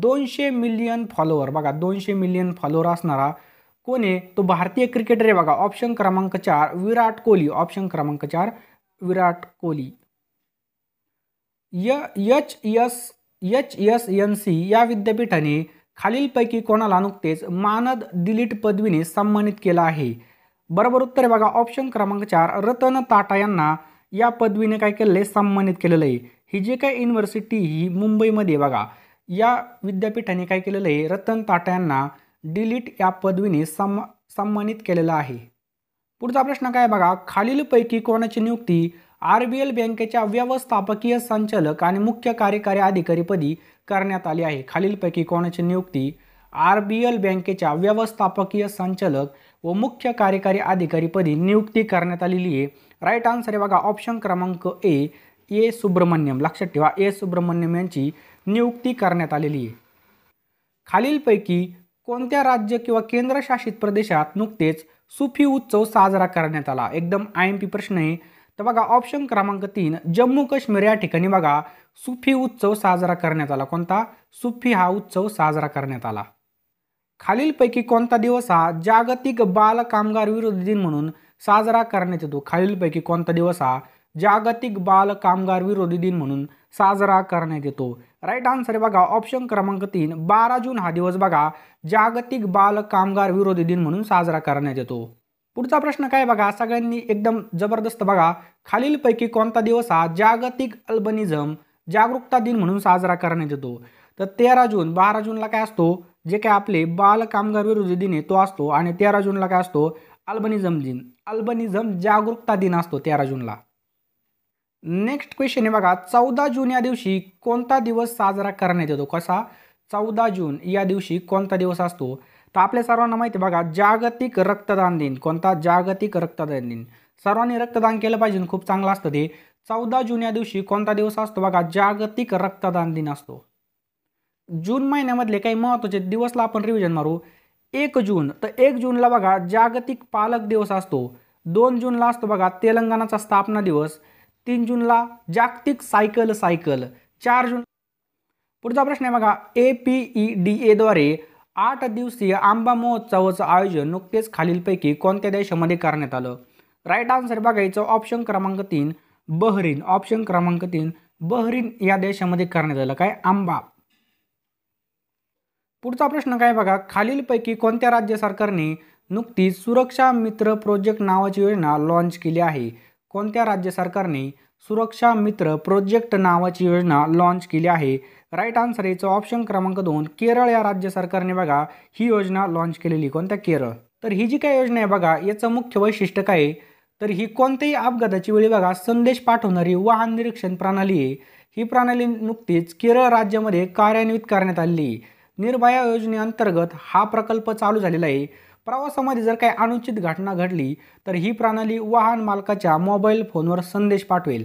दोनशे मिलियन फॉलोअर बघा दोनशे मिलियन फॉलोअर असणारा कोण आहे तो भारतीय क्रिकेटर आहे बघा ऑप्शन क्रमांक चार विराट कोहली ऑप्शन क्रमांक चार विराट कोहली य यस S H S N C या विद्यापीठाने खालीलपैकी कोणाला नुकतेच मानद दिलीट पदवीने सन्मानित केला आहे बरोबर उत्तर आहे बघा ऑप्शन क्रमांक चार रतन टाटा यांना या पदवीने काय केलेलं आहे सन्मानित केलेलं आहे ही जे काय युनिव्हर्सिटी ही मुंबईमध्ये बघा या विद्यापीठाने काय केलेलं आहे रतन ताटा यांना डिलीट या पदवीने सम सन्मानित केलेला आहे पुढचा प्रश्न काय बघा खालीलपैकी कोणाची नियुक्ती आर बी एल बँकेच्या व्यवस्थापकीय संचालक आणि मुख्य कार्यकारी अधिकारीपदी करण्यात आली आहे खालीलपैकी कोणाची नियुक्ती आर बी एल बँकेच्या व्यवस्थापकीय संचालक व मुख्य कार्यकारी अधिकारीपदी नियुक्ती करण्यात आलेली आहे राईट आन्सर आहे बघा ऑप्शन क्रमांक ए ए सुब्रमण्यम लक्षात ठेवा ए सुब्रमण्यम यांची नियुक्ती करण्यात आलेली आहे खालीलपैकी कोणत्या राज्य किंवा केंद्रशासित प्रदेशात नुकतेच सुफी उत्सव साजरा करण्यात आला एकदम आय एम पी प्रश्न आहे तर बघा ऑप्शन क्रमांक तीन जम्मू काश्मीर या ठिकाणी बघा सुफी उत्सव साजरा करण्यात आला कोणता सुफी हा उत्सव साजरा करण्यात आला खालीलपैकी कोणता दिवस हा जागतिक बाल कामगार विरोधी दिन म्हणून साजरा करण्यात येतो खालीलपैकी कोणता दिवस हा जागतिक बाल कामगार विरोधी दिन म्हणून साजरा करण्यात येतो राईट आन्सर बघा ऑप्शन क्रमांक तीन बारा जून हा दिवस बघा जागतिक बाल कामगार विरोधी दिन म्हणून साजरा करण्यात येतो पुढचा प्रश्न काय बघा सगळ्यांनी एकदम जबरदस्त बघा खालीलपैकी कोणता दिवस हा जागतिक अल्बनिझम जागरूकता दिन म्हणून साजरा करण्यात येतो तर तेरा जून बारा जूनला काय असतो जे काय आपले बाल कामगार विरोधी दिन आहे तो असतो आणि तेरा जूनला काय असतो अल्बनिझम दिन अल्बनिझम जागरूकता दिन असतो तेरा जूनला नेक्स्ट क्वेश्चन आहे बघा चौदा जून या दिवशी कोणता दिवस साजरा करण्यात येतो कसा चौदा जून या दिवशी कोणता दिवस असतो तर आपल्या सर्वांना माहिती आहे बघा जागतिक रक्तदान दिन कोणता जागतिक रक्तदान दिन सर्वांनी रक्तदान केलं पाहिजे खूप चांगलं असतं ते चौदा जून या दिवशी कोणता दिवस असतो बघा जागतिक रक्तदान दिन असतो जून महिन्यामधले काही महत्त्वाचे दिवसला आपण रिव्हिजन मारू एक जून तर एक जूनला बघा जागतिक पालक दिवस असतो दोन जूनला असतो बघा तेलंगणाचा स्थापना दिवस तीन जूनला जागतिक सायकल सायकल चार जून पुढचा प्रश्न आहे बघा ए पी ई डी द्वारे आठ दिवसीय आंबा महोत्सवाचं आयोजन नुकतेच खालीलपैकी कोणत्या देशामध्ये करण्यात आलं राईट आन्सर बघायचं ऑप्शन क्रमांक तीन बहरीन ऑप्शन क्रमांक तीन बहरीन या देशामध्ये करण्यात आलं काय आंबा पुढचा प्रश्न काय बघा खालीलपैकी कोणत्या राज्य सरकारने नुकतीच सुरक्षा मित्र प्रोजेक्ट नावाची योजना लॉन्च केली आहे कोणत्या राज्य सरकारने सुरक्षा मित्र प्रोजेक्ट नावाची योजना लॉन्च केली आहे राईट आन्सर याचा ऑप्शन क्रमांक दोन केरळ या राज्य सरकारने बघा ही योजना लॉन्च केलेली कोणत्या केरळ तर ही जी काय योजना आहे बघा याचं मुख्य वैशिष्ट्य काय आहे तर ही कोणत्याही अपघाताची वेळी बघा संदेश पाठवणारी वाहन निरीक्षण प्रणाली आहे ही प्रणाली नुकतीच केरळ राज्यामध्ये कार्यान्वित करण्यात आली निर्भया योजनेअंतर्गत हा प्रकल्प चालू झालेला आहे प्रवासामध्ये जर काही अनुचित घटना घडली तर ही प्रणाली वाहन मालकाच्या मोबाईल फोनवर संदेश पाठवेल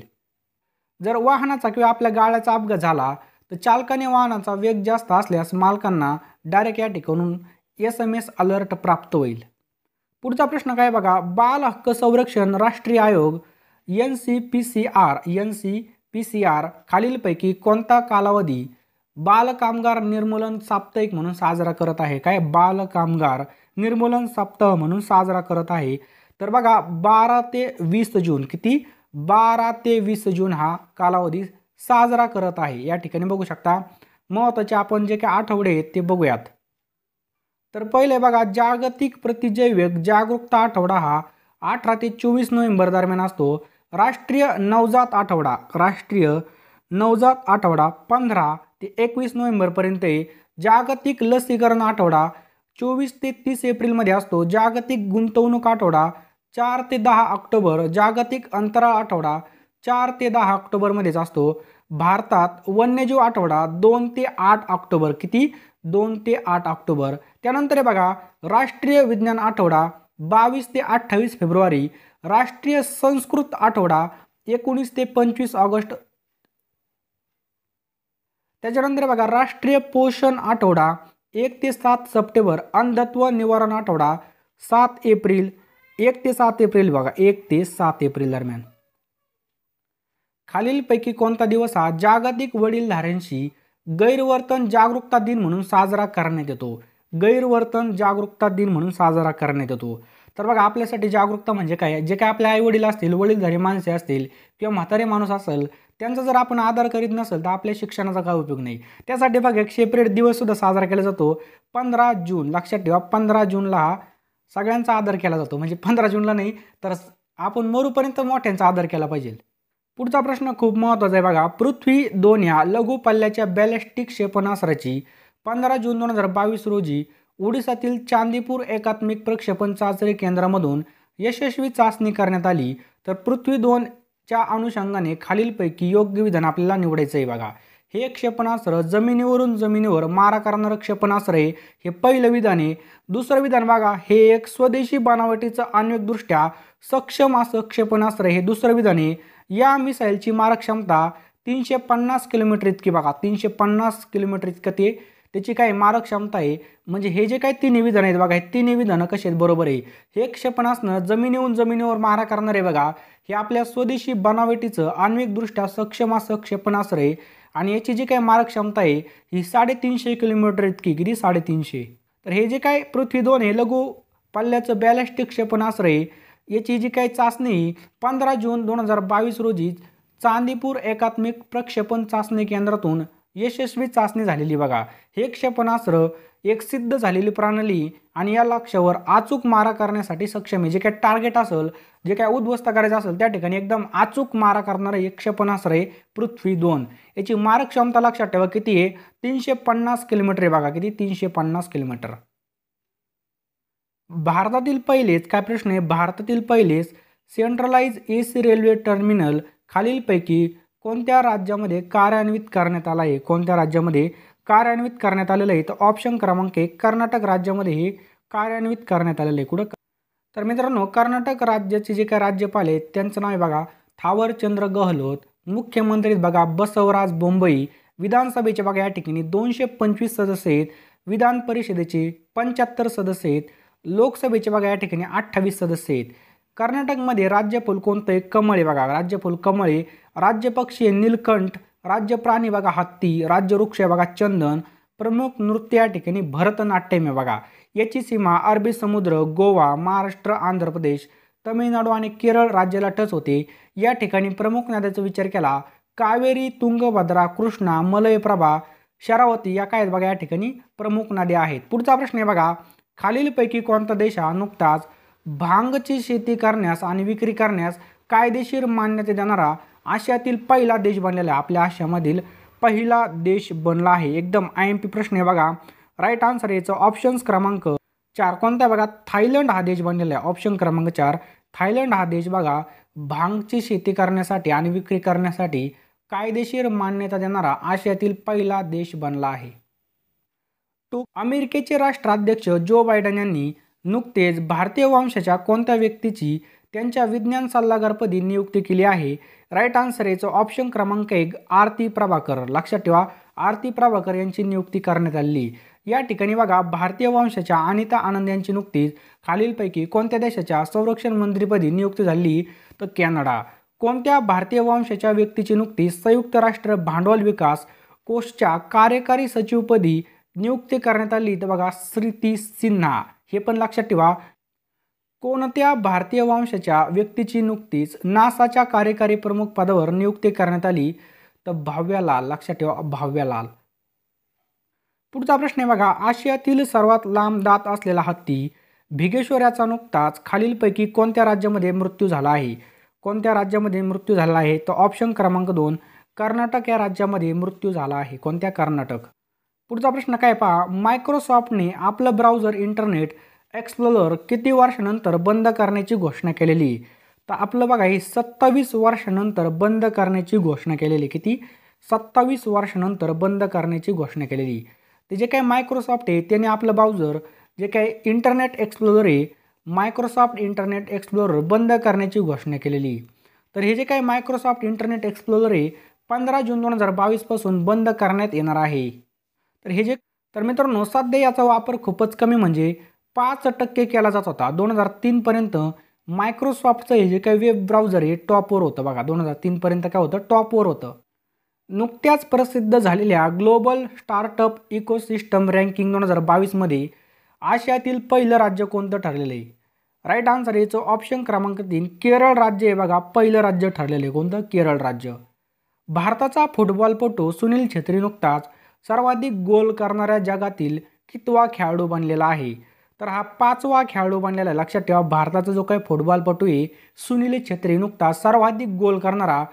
जर वाहनाचा किंवा आपल्या गाड्याचा अपघात झाला तर चालकाने वाहनाचा वेग जास्त असल्यास मालकांना डायरेक्ट या ठिकाणून एस एम एस अलर्ट प्राप्त होईल पुढचा प्रश्न काय बघा बाल हक्क संरक्षण राष्ट्रीय आयोग N C P C R N C P C R खालीलपैकी कोणता कालावधी बालकामगार निर्मूलन साप्ताहिक म्हणून साजरा करत आहे काय बालकामगार निर्मूलन सप्ताह म्हणून साजरा करत आहे तर बघा बारा ते वीस जून किती बारा ते वीस जून हा कालावधी साजरा करत आहे या ठिकाणी बघू शकता महत्त्वाचे आपण जे काही आठवडे आहेत ते बघूयात तर पहिले बघा जागतिक प्रतिजैविक जागरूकता आठवडा हा अठरा ते चोवीस नोव्हेंबर दरम्यान असतो राष्ट्रीय नवजात आठवडा राष्ट्रीय नवजात आठवडा पंधरा ते एकवीस नोव्हेंबरपर्यंत जागतिक लसीकरण आठवडा चोवीस ते तीस एप्रिलमध्ये असतो जागतिक गुंतवणूक आठवडा चार ते दहा ऑक्टोबर जागतिक अंतराळ आठवडा चार ते दहा ऑक्टोबरमध्येच असतो भारतात वन्यजीव आठवडा दोन ते आठ ऑक्टोबर किती दोन ते आठ ऑक्टोबर त्यानंतर बघा राष्ट्रीय विज्ञान आठवडा बावीस ते अठ्ठावीस फेब्रुवारी राष्ट्रीय संस्कृत आठवडा एकोणीस ते पंचवीस ऑगस्ट त्याच्यानंतर बघा राष्ट्रीय पोषण आठवडा एक ते सात सप्टेंबर अंधत्व निवारण आठवडा सात एप्रिल एक ते सात एप्रिल बघा एक ते सात एप्रिल दरम्यान खालीलपैकी कोणता दिवस हा जागतिक वडीलधाऱ्यांशी गैरवर्तन जागरूकता दिन म्हणून साजरा करण्यात येतो गैरवर्तन जागरूकता दिन म्हणून साजरा करण्यात येतो तर बघा आपल्यासाठी जागरूकता म्हणजे काय जे काय आपले आई वडील असतील वडीलधारी माणसे असतील किंवा म्हातारे माणूस असेल त्यांचा जर आपण आदर करीत नसेल तर आपल्या शिक्षणाचा काय उपयोग नाही त्यासाठी बघा एक सेपरेट दिवससुद्धा साजरा केला जातो पंधरा जून लक्षात ठेवा पंधरा जूनला हा सगळ्यांचा आदर केला जातो म्हणजे पंधरा जूनला नाही तर आपण मरूपर्यंत मोठ्यांचा आदर केला पाहिजे पुढचा प्रश्न खूप महत्त्वाचा आहे बघा पृथ्वी दोन ह्या लघु पल्ल्याच्या बॅलेस्टिक क्षेपणास्त्राची पंधरा जून दोन हजार बावीस रोजी ओडिसातील चांदीपूर एकात्मिक प्रक्षेपण चाचणी केंद्रामधून यशस्वी चाचणी करण्यात आली तर पृथ्वी दोन च्या अनुषंगाने खालीलपैकी योग्य विधान आपल्याला निवडायचं आहे बघा हे क्षेपणास्त्र जमिनीवरून जमिनीवर मारा करणारं क्षेपणास्त्र आहे हे पहिलं विधान आहे दुसरं विधान बघा हे एक स्वदेशी बनावटीचं अनेकदृष्ट्या सक्षम असं क्षेपणास्त्र हे दुसरं विधान आहे या मिसाईलची मारक क्षमता तीनशे पन्नास किलोमीटर इतकी बघा तीनशे पन्नास किलोमीटर इतकं ते त्याची काय मारक क्षमता आहे म्हणजे हे जे काय तीन विधान आहेत बघा हे निवेदनं विधानं कशी आहेत बरोबर आहे हे क्षेपणासनं जमिनीहून जमिनीवर मारा करणार आहे बघा हे आपल्या स्वदेशी बनावटीचं आण्विकदृष्ट्या सक्षम असं क्षेपणास्त्र आहे आणि याची जी काय मारक क्षमता आहे ही साडेतीनशे किलोमीटर इतकी किती साडेतीनशे तर हे जे काय पृथ्वी दोन हे लघु पल्ल्याचं बॅलिस्टिक क्षेपणास्त्र आहे याची जी काही चाचणी पंधरा जून दोन हजार बावीस रोजी चांदीपूर एकात्मिक प्रक्षेपण चाचणी केंद्रातून यशस्वी चाचणी झालेली बघा हे क्षेपणास्त्र एक सिद्ध झालेली प्रणाली आणि या लक्ष्यावर अचूक मारा करण्यासाठी सक्षम आहे जे काय टार्गेट असेल जे काय उद्ध्वस्त करायचं असेल त्या ठिकाणी एकदम अचूक मारा करणारं एक क्षेपणास्त्र आहे पृथ्वी दोन याची मारक क्षमता लक्षात ठेवा किती आहे तीनशे पन्नास किलोमीटर आहे बघा किती तीनशे पन्नास किलोमीटर भारतातील पहिलेच काय प्रश्न आहे भारतातील पहिलेच सेंट्रलाइज एसी रेल्वे टर्मिनल खालीलपैकी कोणत्या राज्यामध्ये कार्यान्वित करण्यात आला आहे कोणत्या राज्यामध्ये कार्यान्वित करण्यात आलेलं आहे तर ऑप्शन क्रमांक एक कर्नाटक राज्यामध्ये हे कार्यान्वित करण्यात आलेलं आहे कुठं तर मित्रांनो कर्नाटक राज्याचे जे काही राज्यपाल आहेत त्यांचं नाव आहे बघा थावरचंद्र गहलोत मुख्यमंत्री बघा बसवराज बोंबई विधानसभेचे बघा या ठिकाणी दोनशे पंचवीस सदस्य आहेत विधान परिषदेचे पंच्याहत्तर सदस्य आहेत लोकसभेचे बघा या ठिकाणी अठ्ठावीस सदस्य आहेत कर्नाटकमध्ये राज्यपाल कोणतं आहे कमळे बघा राज्यपाल कमळे राज्यपक्षी आहे नीलकंठ राज्य प्राणी बघा हत्ती राज्य वृक्ष बघा चंदन प्रमुख नृत्य या ठिकाणी भरतनाट्यम आहे बघा याची सीमा अरबी समुद्र गोवा महाराष्ट्र आंध्र प्रदेश तमिळनाडू आणि केरळ राज्याला टच होते या ठिकाणी प्रमुख नद्याचा विचार केला कावेरी तुंगभद्रा कृष्णा मलयप्रभा शरावती या काय बघा या ठिकाणी प्रमुख नद्या आहेत पुढचा प्रश्न आहे बघा खालीलपैकी कोणता देश हा नुकताच भांगची शेती करण्यास आणि विक्री करण्यास कायदेशीर मान्यता देणारा आशियातील पहिला देश बनलेला आहे आपल्या आशियामधील पहिला देश बनला आहे एकदम आय एम पी प्रश्न आहे बघा राईट आन्सर याचा ऑप्शन्स क्रमांक चार कोणत्या बघा थायलंड हा देश बनलेला आहे ऑप्शन क्रमांक चार थायलंड हा देश बघा भांगची शेती करण्यासाठी आणि विक्री करण्यासाठी कायदेशीर मान्यता देणारा आशियातील पहिला देश बनला आहे टू अमेरिकेचे राष्ट्राध्यक्ष जो बायडन यांनी नुकतेच भारतीय वंशाच्या कोणत्या व्यक्तीची त्यांच्या विज्ञान सल्लागारपदी नियुक्ती केली आहे राईट आन्सर याचं ऑप्शन क्रमांक एक आरती प्रभाकर लक्षात ठेवा आरती प्रभाकर यांची नियुक्ती करण्यात आली या ठिकाणी बघा भारतीय वंशाच्या अनिता आनंद यांची नुकतीच खालीलपैकी कोणत्या देशाच्या संरक्षण मंत्रीपदी नियुक्ती झाली तर कॅनडा कोणत्या भारतीय वंशाच्या व्यक्तीची नुकतीच संयुक्त राष्ट्र भांडवल विकास कोषच्या कार्यकारी सचिवपदी नियुक्ती करण्यात आली तर बघा श्रीती सिन्हा हे पण लक्षात ठेवा कोणत्या भारतीय वंशाच्या व्यक्तीची नुकतीच नासाच्या कार्यकारी प्रमुख पदावर नियुक्ती करण्यात आली तर भाव्याला लाल लक्षात ठेवा भाव्यालाल लाल पुढचा प्रश्न आहे बघा आशियातील सर्वात लांब दात असलेला हत्ती भिगेश्वराचा नुकताच खालीलपैकी कोणत्या राज्यामध्ये मृत्यू झाला आहे कोणत्या राज्यामध्ये मृत्यू झाला आहे तर ऑप्शन क्रमांक दोन कर्नाटक या राज्यामध्ये मृत्यू झाला आहे कोणत्या कर्नाटक पुढचा प्रश्न काय पहा मायक्रोसॉफ्टने आपलं ब्राउझर इंटरनेट एक्सप्लोर किती वर्षानंतर बंद करण्याची घोषणा केलेली तर आपलं बघा हे सत्तावीस वर्षानंतर बंद करण्याची घोषणा केलेली किती सत्तावीस वर्षानंतर बंद करण्याची घोषणा केलेली ते जे काही मायक्रोसॉफ्ट आहे त्याने आपलं ब्राउझर जे काय इंटरनेट एक्सप्लोरर आहे मायक्रोसॉफ्ट इंटरनेट एक्सप्लोरर बंद करण्याची घोषणा केलेली तर हे जे काही मायक्रोसॉफ्ट इंटरनेट एक्सप्लोरर आहे पंधरा जून दोन हजार बावीसपासून बंद करण्यात येणार आहे तर हे जे तर मित्रांनो सध्या याचा वापर खूपच कमी म्हणजे पाच टक्के केला जात होता दोन हजार तीनपर्यंत मायक्रोसॉफ्टचं हे जे काही वेब ब्राउझर हे टॉपवर होतं बघा दोन हजार तीनपर्यंत काय होतं टॉपवर होतं नुकत्याच प्रसिद्ध झालेल्या ग्लोबल स्टार्टअप इकोसिस्टम रँकिंग दोन हजार बावीसमध्ये आशियातील पहिलं राज्य कोणतं ठरलेलं आहे राईट आन्सर याचं ऑप्शन क्रमांक तीन केरळ राज्य हे बघा पहिलं राज्य ठरलेलं आहे कोणतं केरळ राज्य भारताचा फुटबॉलपटू सुनील छेत्री नुकताच सर्वाधिक गोल करणाऱ्या जगातील कितवा खेळाडू बनलेला आहे तर हा पाचवा खेळाडू बनलेला आहे लक्षात ठेवा भारताचा जो काही फुटबॉलपटू आहे सुनील छेत्री नुकता सर्वाधिक गोल करणारा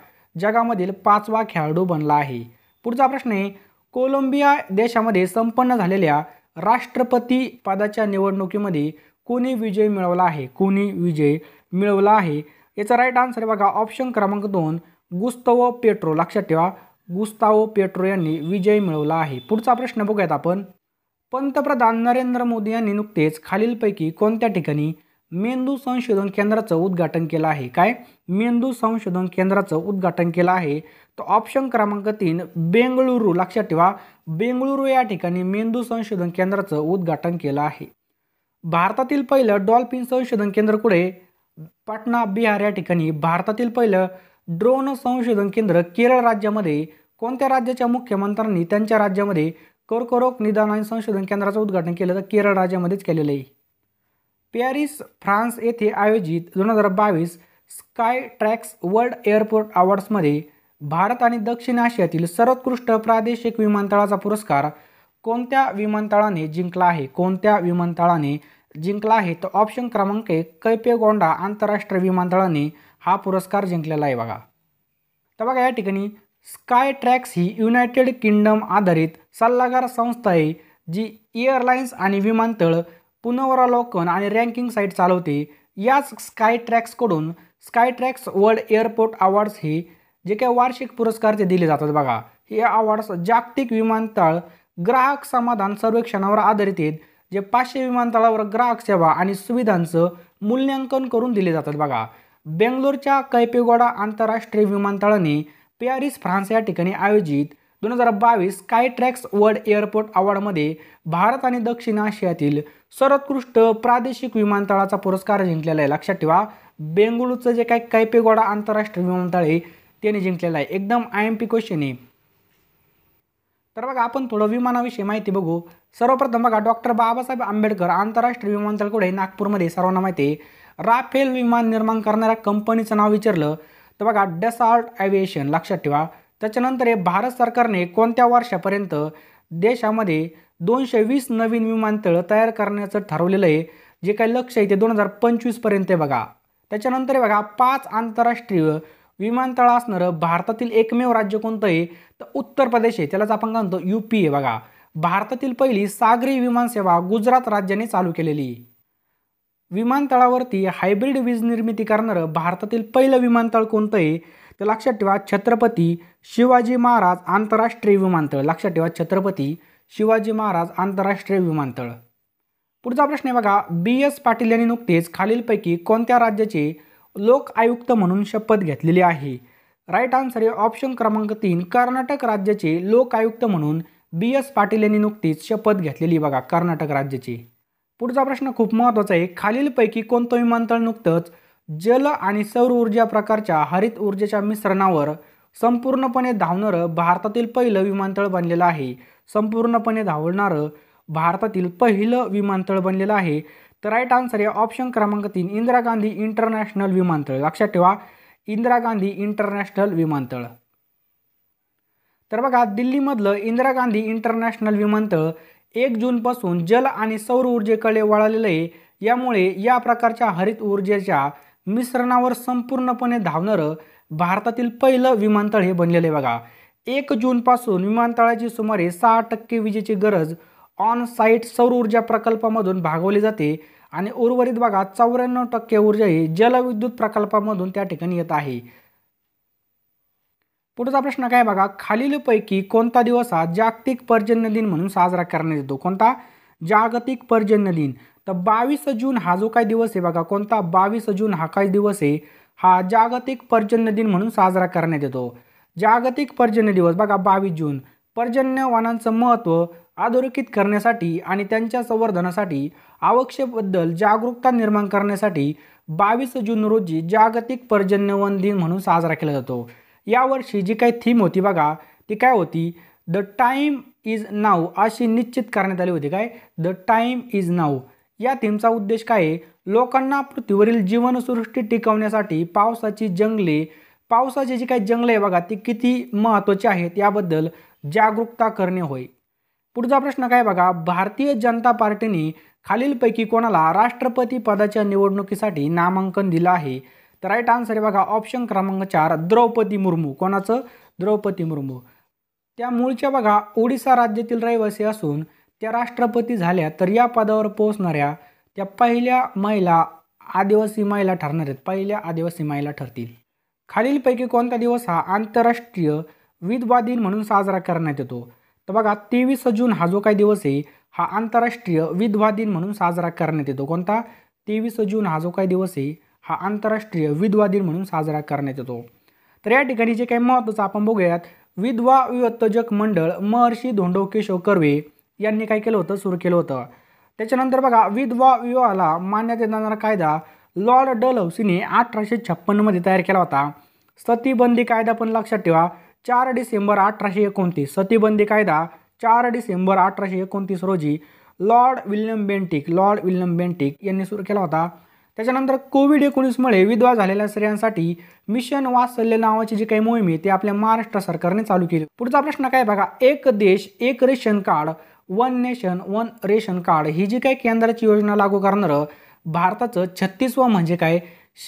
जगामधील पाचवा खेळाडू बनला आहे पुढचा प्रश्न आहे कोलंबिया देशामध्ये संपन्न झालेल्या राष्ट्रपती पदाच्या निवडणुकीमध्ये कोणी विजय मिळवला आहे कोणी विजय मिळवला आहे याचा राईट आन्सर आहे बघा ऑप्शन क्रमांक दोन गुस्तावो पेट्रो लक्षात ठेवा गुस्तावो पेट्रो यांनी विजय मिळवला आहे पुढचा प्रश्न बघूयात आपण पंतप्रधान नरेंद्र मोदी यांनी नुकतेच खालीलपैकी कोणत्या ठिकाणी मेंदू संशोधन केंद्राचं उद्घाटन केलं आहे काय मेंदू संशोधन केंद्राचं उद्घाटन केलं आहे तर ऑप्शन क्रमांक तीन बेंगळुरू लक्षात ठेवा बेंगळुरू या ठिकाणी मेंदू संशोधन केंद्राचं उद्घाटन केलं आहे भारतातील पहिलं डॉल्फिन संशोधन केंद्र कुठे पाटणा बिहार या ठिकाणी भारतातील पहिलं ड्रोन संशोधन केंद्र केरळ राज्यामध्ये कोणत्या राज्याच्या मुख्यमंत्र्यांनी त्यांच्या राज्यामध्ये कर्करोग निदान आणि संशोधन केंद्राचं उद्घाटन केलं तर केरळ राज्यामध्येच केलेलं आहे पॅरिस फ्रान्स येथे आयोजित दोन हजार बावीस स्काय ट्रॅक्स वर्ल्ड एअरपोर्ट अवॉर्ड्समध्ये भारत आणि दक्षिण आशियातील सर्वोत्कृष्ट प्रादेशिक विमानतळाचा पुरस्कार कोणत्या विमानतळाने जिंकला आहे कोणत्या विमानतळाने जिंकला आहे तर ऑप्शन क्रमांक एक कैपेगोंडा आंतरराष्ट्रीय विमानतळाने हा पुरस्कार जिंकलेला आहे बघा तर बघा या ठिकाणी स्काय ट्रॅक्स ही युनायटेड किंगडम आधारित सल्लागार संस्था आहे जी एअरलाइन्स आणि विमानतळ पुनरावलोकन आणि रँकिंग साईट चालवते याच स्काय ट्रॅक्सकडून Skytrax world airport awards हे जे काही वार्षिक पुरस्कार ते दिले जातात बघा हे अवॉर्ड्स जागतिक विमानतळ ग्राहक समाधान सर्वेक्षणावर आधारित आहेत जे पाचशे विमानतळावर ग्राहक सेवा आणि सुविधांचं मूल्यांकन करून दिले जातात बघा बेंगलोरच्या कैपेगोडा आंतरराष्ट्रीय विमानतळाने पॅरिस फ्रान्स या ठिकाणी आयोजित दोन हजार बावीस ट्रॅक्स वर्ल्ड एअरपोर्ट अवॉर्डमध्ये भारत आणि दक्षिण आशियातील सर्वोत्कृष्ट प्रादेशिक विमानतळाचा पुरस्कार जिंकलेला आहे लक्षात ठेवा बेंगळुरूचं जे काही कैपेगोडा आंतरराष्ट्रीय विमानतळ आहे त्याने जिंकलेलं आहे एकदम आय एम पी क्वेश्चन आहे तर बघा आपण थोडं विमानाविषयी माहिती बघू सर्वप्रथम बघा डॉक्टर बाबासाहेब आंबेडकर आंतरराष्ट्रीय विमानतळ कुठे नागपूरमध्ये सर्वांना माहिती आहे राफेल विमान निर्माण करणाऱ्या कंपनीचं नाव विचारलं तर बघा डसार्ट ॲव्हिएशन लक्षात ठेवा त्याच्यानंतर हे भारत सरकारने कोणत्या वर्षापर्यंत देशामध्ये दोनशे वीस नवीन विमानतळ तयार करण्याचं ठरवलेलं आहे जे काही लक्ष आहे ते दोन हजार पंचवीसपर्यंत आहे बघा त्याच्यानंतर बघा पाच आंतरराष्ट्रीय विमानतळ असणारं भारतातील एकमेव राज्य कोणतं आहे तर उत्तर प्रदेश आहे त्यालाच आपण म्हणतो यू पी आहे बघा भारतातील पहिली सागरी विमानसेवा गुजरात राज्याने चालू केलेली विमानतळावरती हायब्रिड वीज निर्मिती करणारं भारतातील पहिलं विमानतळ कोणतं आहे तर लक्षात ठेवा छत्रपती शिवाजी महाराज आंतरराष्ट्रीय विमानतळ लक्षात ठेवा छत्रपती शिवाजी महाराज आंतरराष्ट्रीय विमानतळ पुढचा प्रश्न आहे बघा बी एस पाटील यांनी नुकतेच खालीलपैकी कोणत्या राज्याचे लोक आयुक्त म्हणून शपथ घेतलेली आहे राईट आन्सर आहे ऑप्शन क्रमांक तीन कर्नाटक राज्याचे लोक आयुक्त म्हणून बी एस पाटील यांनी नुकतीच शपथ घेतलेली बघा कर्नाटक राज्याची पुढचा प्रश्न खूप महत्त्वाचा आहे खालीलपैकी कोणतं विमानतळ नुकतंच जल आणि सौर ऊर्जा प्रकारच्या हरित ऊर्जेच्या मिश्रणावर संपूर्णपणे धावणारं भारतातील पहिलं विमानतळ बनलेलं आहे संपूर्णपणे धावणारं भारतातील पहिलं विमानतळ बनलेलं आहे तर राईट आन्सर आहे ऑप्शन क्रमांक तीन इंदिरा गांधी इंटरनॅशनल विमानतळ लक्षात ठेवा इंदिरा गांधी इंटरनॅशनल विमानतळ तर बघा दिल्लीमधलं इंदिरा गांधी इंटरनॅशनल विमानतळ एक जूनपासून जल आणि सौर ऊर्जेकडे वळालेलं आहे यामुळे या प्रकारच्या हरित ऊर्जेच्या मिश्रणावर संपूर्णपणे धावणारं भारतातील पहिलं विमानतळ हे बनलेलं आहे बघा एक जूनपासून विमानतळाची सुमारे सहा टक्के विजेची गरज ऑन साईट सौर ऊर्जा प्रकल्पामधून भागवली जाते आणि उर्वरित भागात चौऱ्याण्णव टक्के ऊर्जा ही जलविद्युत प्रकल्पामधून त्या ठिकाणी येत आहे पुढचा प्रश्न काय बघा खालीलपैकी कोणता दिवस हा जागतिक पर्जन्य दिन म्हणून साजरा करण्यात येतो कोणता जागतिक पर्जन्य दिन तर बावीस जून हा जो काय दिवस आहे बघा कोणता बावीस जून हा काय दिवस आहे हा जागतिक पर्जन्य दिन म्हणून साजरा करण्यात येतो जागतिक पर्जन्य दिवस बघा बावीस जून पर्जन्यवानांचं महत्त्व अधोरेखित करण्यासाठी आणि त्यांच्या संवर्धनासाठी आवश्यकबद्दल जागरूकता निर्माण करण्यासाठी बावीस जून रोजी जागतिक पर्जन्यवन दिन म्हणून साजरा केला जातो यावर्षी जी काही थीम होती बघा ती काय होती द टाईम इज नाऊ अशी निश्चित करण्यात आली होती काय द टाईम इज नाऊ या थीमचा उद्देश काय आहे लोकांना पृथ्वीवरील जीवनसृष्टी टिकवण्यासाठी पावसाची जंगले पावसाची जी काही जंगले आहे बघा ती किती महत्त्वाची आहेत याबद्दल जागरूकता करणे होय पुढचा प्रश्न काय बघा भारतीय जनता पार्टीने खालीलपैकी कोणाला राष्ट्रपती पदाच्या निवडणुकीसाठी नामांकन दिलं आहे तर राईट आन्सर आहे बघा ऑप्शन क्रमांक चार द्रौपदी मुर्मू कोणाचं द्रौपदी मुर्मू त्या मूळच्या बघा ओडिसा राज्यातील रहिवासी असून त्या राष्ट्रपती झाल्या तर या पदावर पोहोचणाऱ्या त्या पहिल्या महिला आदिवासी महिला ठरणार आहेत पहिल्या आदिवासी महिला ठरतील खालीलपैकी कोणता दिवस हा आंतरराष्ट्रीय विधवा दिन म्हणून साजरा करण्यात येतो तर बघा तेवीस जून हा जो काही दिवस आहे हा आंतरराष्ट्रीय विधवा दिन म्हणून साजरा करण्यात येतो कोणता तेवीस जून हा जो काही दिवस आहे हा आंतरराष्ट्रीय विधवा दिन म्हणून साजरा करण्यात येतो तर या ठिकाणी जे काही महत्त्वाचं आपण बघूयात विधवा विवत्तजक मंडळ महर्षी धोंडो केशव कर्वे यांनी काय केलं होतं सुरू केलं होतं त्याच्यानंतर बघा विधवा विवाहाला मान्यता देणारा कायदा लॉर्ड डलहौसीने अठराशे छप्पन्नमध्ये तयार केला होता सतीबंदी कायदा पण लक्षात ठेवा चार डिसेंबर अठराशे एकोणतीस सतीबंदी कायदा चार डिसेंबर अठराशे एकोणतीस रोजी Lord William Bentinck Lord William Bentinck यांनी सुरू केला होता त्याच्यानंतर कोविड एकोणीसमुळे विधवा झालेल्या स्त्रियांसाठी मिशन वात्सल्य नावाची जी काही मोहीम आहे ती आपल्या महाराष्ट्र सरकारने चालू केली पुढचा प्रश्न काय बघा एक देश एक ration card one nation one ration card ही जी काही केंद्राची योजना लागू करणारं भारताचं छत्तीसवं म्हणजे काय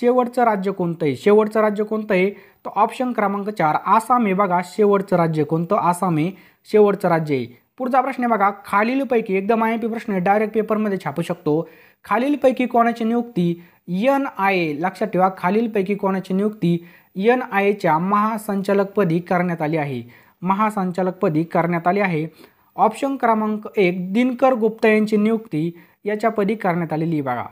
शेवटचं राज्य कोणतं आहे शेवटचं राज्य कोणतं आहे तर ऑप्शन क्रमांक चार आसाम आहे बघा शेवटचं राज्य कोणतं आसाम आहे शेवटचं राज्य आहे पुढचा प्रश्न आहे बघा खालीलपैकी एकदम आय पी प्रश्न डायरेक्ट पेपरमध्ये छापू शकतो खालीलपैकी कोणाची नियुक्ती एन आय ए लक्षात ठेवा खालीलपैकी कोणाची नियुक्ती एन आय एच्या महासंचालकपदी करण्यात आली आहे महासंचालकपदी करण्यात आली आहे ऑप्शन क्रमांक एक दिनकर गुप्ता यांची नियुक्ती पदी करण्यात आलेली बघा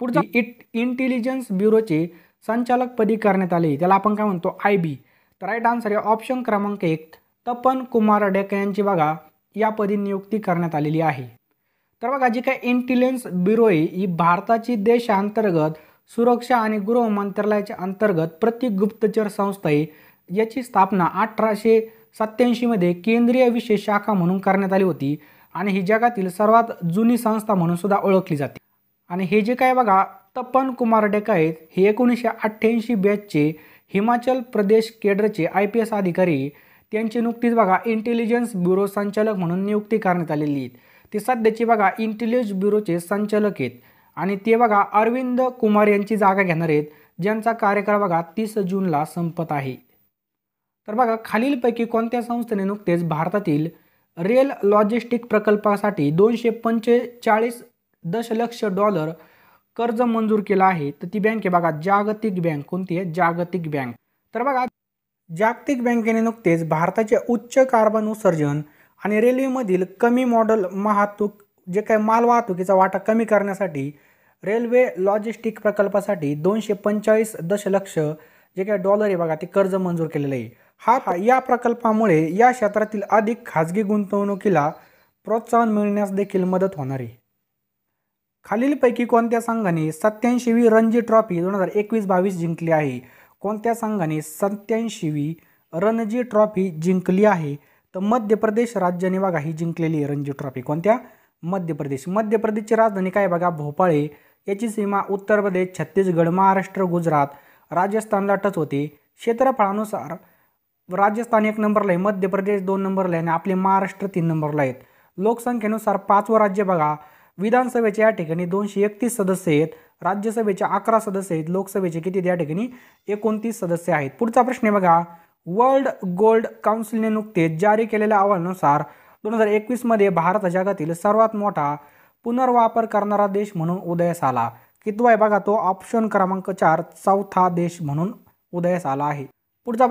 पुढचं इट इंटेलिजन्स ब्युरोचे संचालकपदी करण्यात आले त्याला आपण काय म्हणतो आय बी तर राईट आन्सर आहे ऑप्शन क्रमांक एक तपन कुमार डेका यांची बघा यापदी नियुक्ती करण्यात आलेली आहे तर बघा जी काय इंटेलिजन्स आहे ही भारताची देशांतर्गत सुरक्षा आणि गृह मंत्रालयाच्या अंतर्गत प्रति गुप्तचर संस्था आहे याची स्थापना अठराशे सत्याऐंशीमध्ये केंद्रीय विशेष शाखा म्हणून करण्यात आली होती आणि ही जगातील सर्वात जुनी संस्था म्हणून सुद्धा ओळखली जाते आणि हे जे काय बघा तपन कुमार डेका आहेत हे एकोणीसशे अठ्ठ्याऐंशी बॅचचे हिमाचल प्रदेश केडरचे आय पी एस अधिकारी त्यांची नुकतीच बघा इंटेलिजन्स ब्युरो संचालक म्हणून नियुक्ती करण्यात आलेली आहेत ते सध्याचे बघा इंटेलिजन्स ब्युरोचे संचालक आहेत आणि ते बघा अरविंद कुमार यांची जागा घेणार आहेत ज्यांचा कार्यकाळ बघा तीस जूनला संपत आहे तर बघा खालीलपैकी कोणत्या संस्थेने नुकतेच भारतातील रेल लॉजिस्टिक प्रकल्पासाठी दोनशे पंचेचाळीस दशलक्ष डॉलर कर्ज मंजूर केला आहे तर ती बँक आहे बघा जागतिक बँक कोणती आहे जागतिक बँक तर बघा जागतिक बँकेने नुकतेच भारताचे उच्च कार्बन उत्सर्जन आणि रेल्वेमधील कमी मॉडल वाहतूक जे काय वाहतुकीचा वाटा कमी करण्यासाठी रेल्वे लॉजिस्टिक प्रकल्पासाठी दोनशे पंचाळीस दशलक्ष जे काय डॉलर आहे बघा ते कर्ज मंजूर केलेलं आहे हा या प्रकल्पामुळे या क्षेत्रातील अधिक खाजगी गुंतवणुकीला प्रोत्साहन मिळण्यास देखील मदत होणार आहे खालीलपैकी कोणत्या संघाने सत्याऐंशीवी रणजी ट्रॉफी दोन हजार एकवीस बावीस जिंकली आहे कोणत्या संघाने सत्याऐंशीवी रणजी ट्रॉफी जिंकली आहे तर मध्य प्रदेश राज्याने बघा ही जिंकलेली रणजी ट्रॉफी कोणत्या मध्य प्रदेश मध्य प्रदेशची राजधानी काय बघा भोपाळ आहे याची सीमा उत्तर प्रदेश छत्तीसगड महाराष्ट्र गुजरात राजस्थानला टच होते क्षेत्रफळानुसार राजस्थान एक नंबरला आहे मध्य प्रदेश दोन नंबरला आहे आणि आपले महाराष्ट्र तीन नंबरला आहेत लोकसंख्येनुसार पाचवं राज्य बघा विधानसभेचे या ठिकाणी दोनशे एकतीस सदस्य आहेत राज्यसभेचे अकरा सदस्य आहेत लोकसभेचे किती या ठिकाणी एकोणतीस सदस्य आहेत पुढचा प्रश्न आहे बघा वर्ल्ड गोल्ड काउन्सिलने नुकतेच जारी केलेल्या अहवालानुसार दोन हजार एकवीसमध्ये भारत जगातील सर्वात मोठा पुनर्वापर करणारा देश म्हणून उदयास आला कितवाय बघा तो ऑप्शन क्रमांक चार चौथा देश म्हणून उदयास आला आहे पुढचा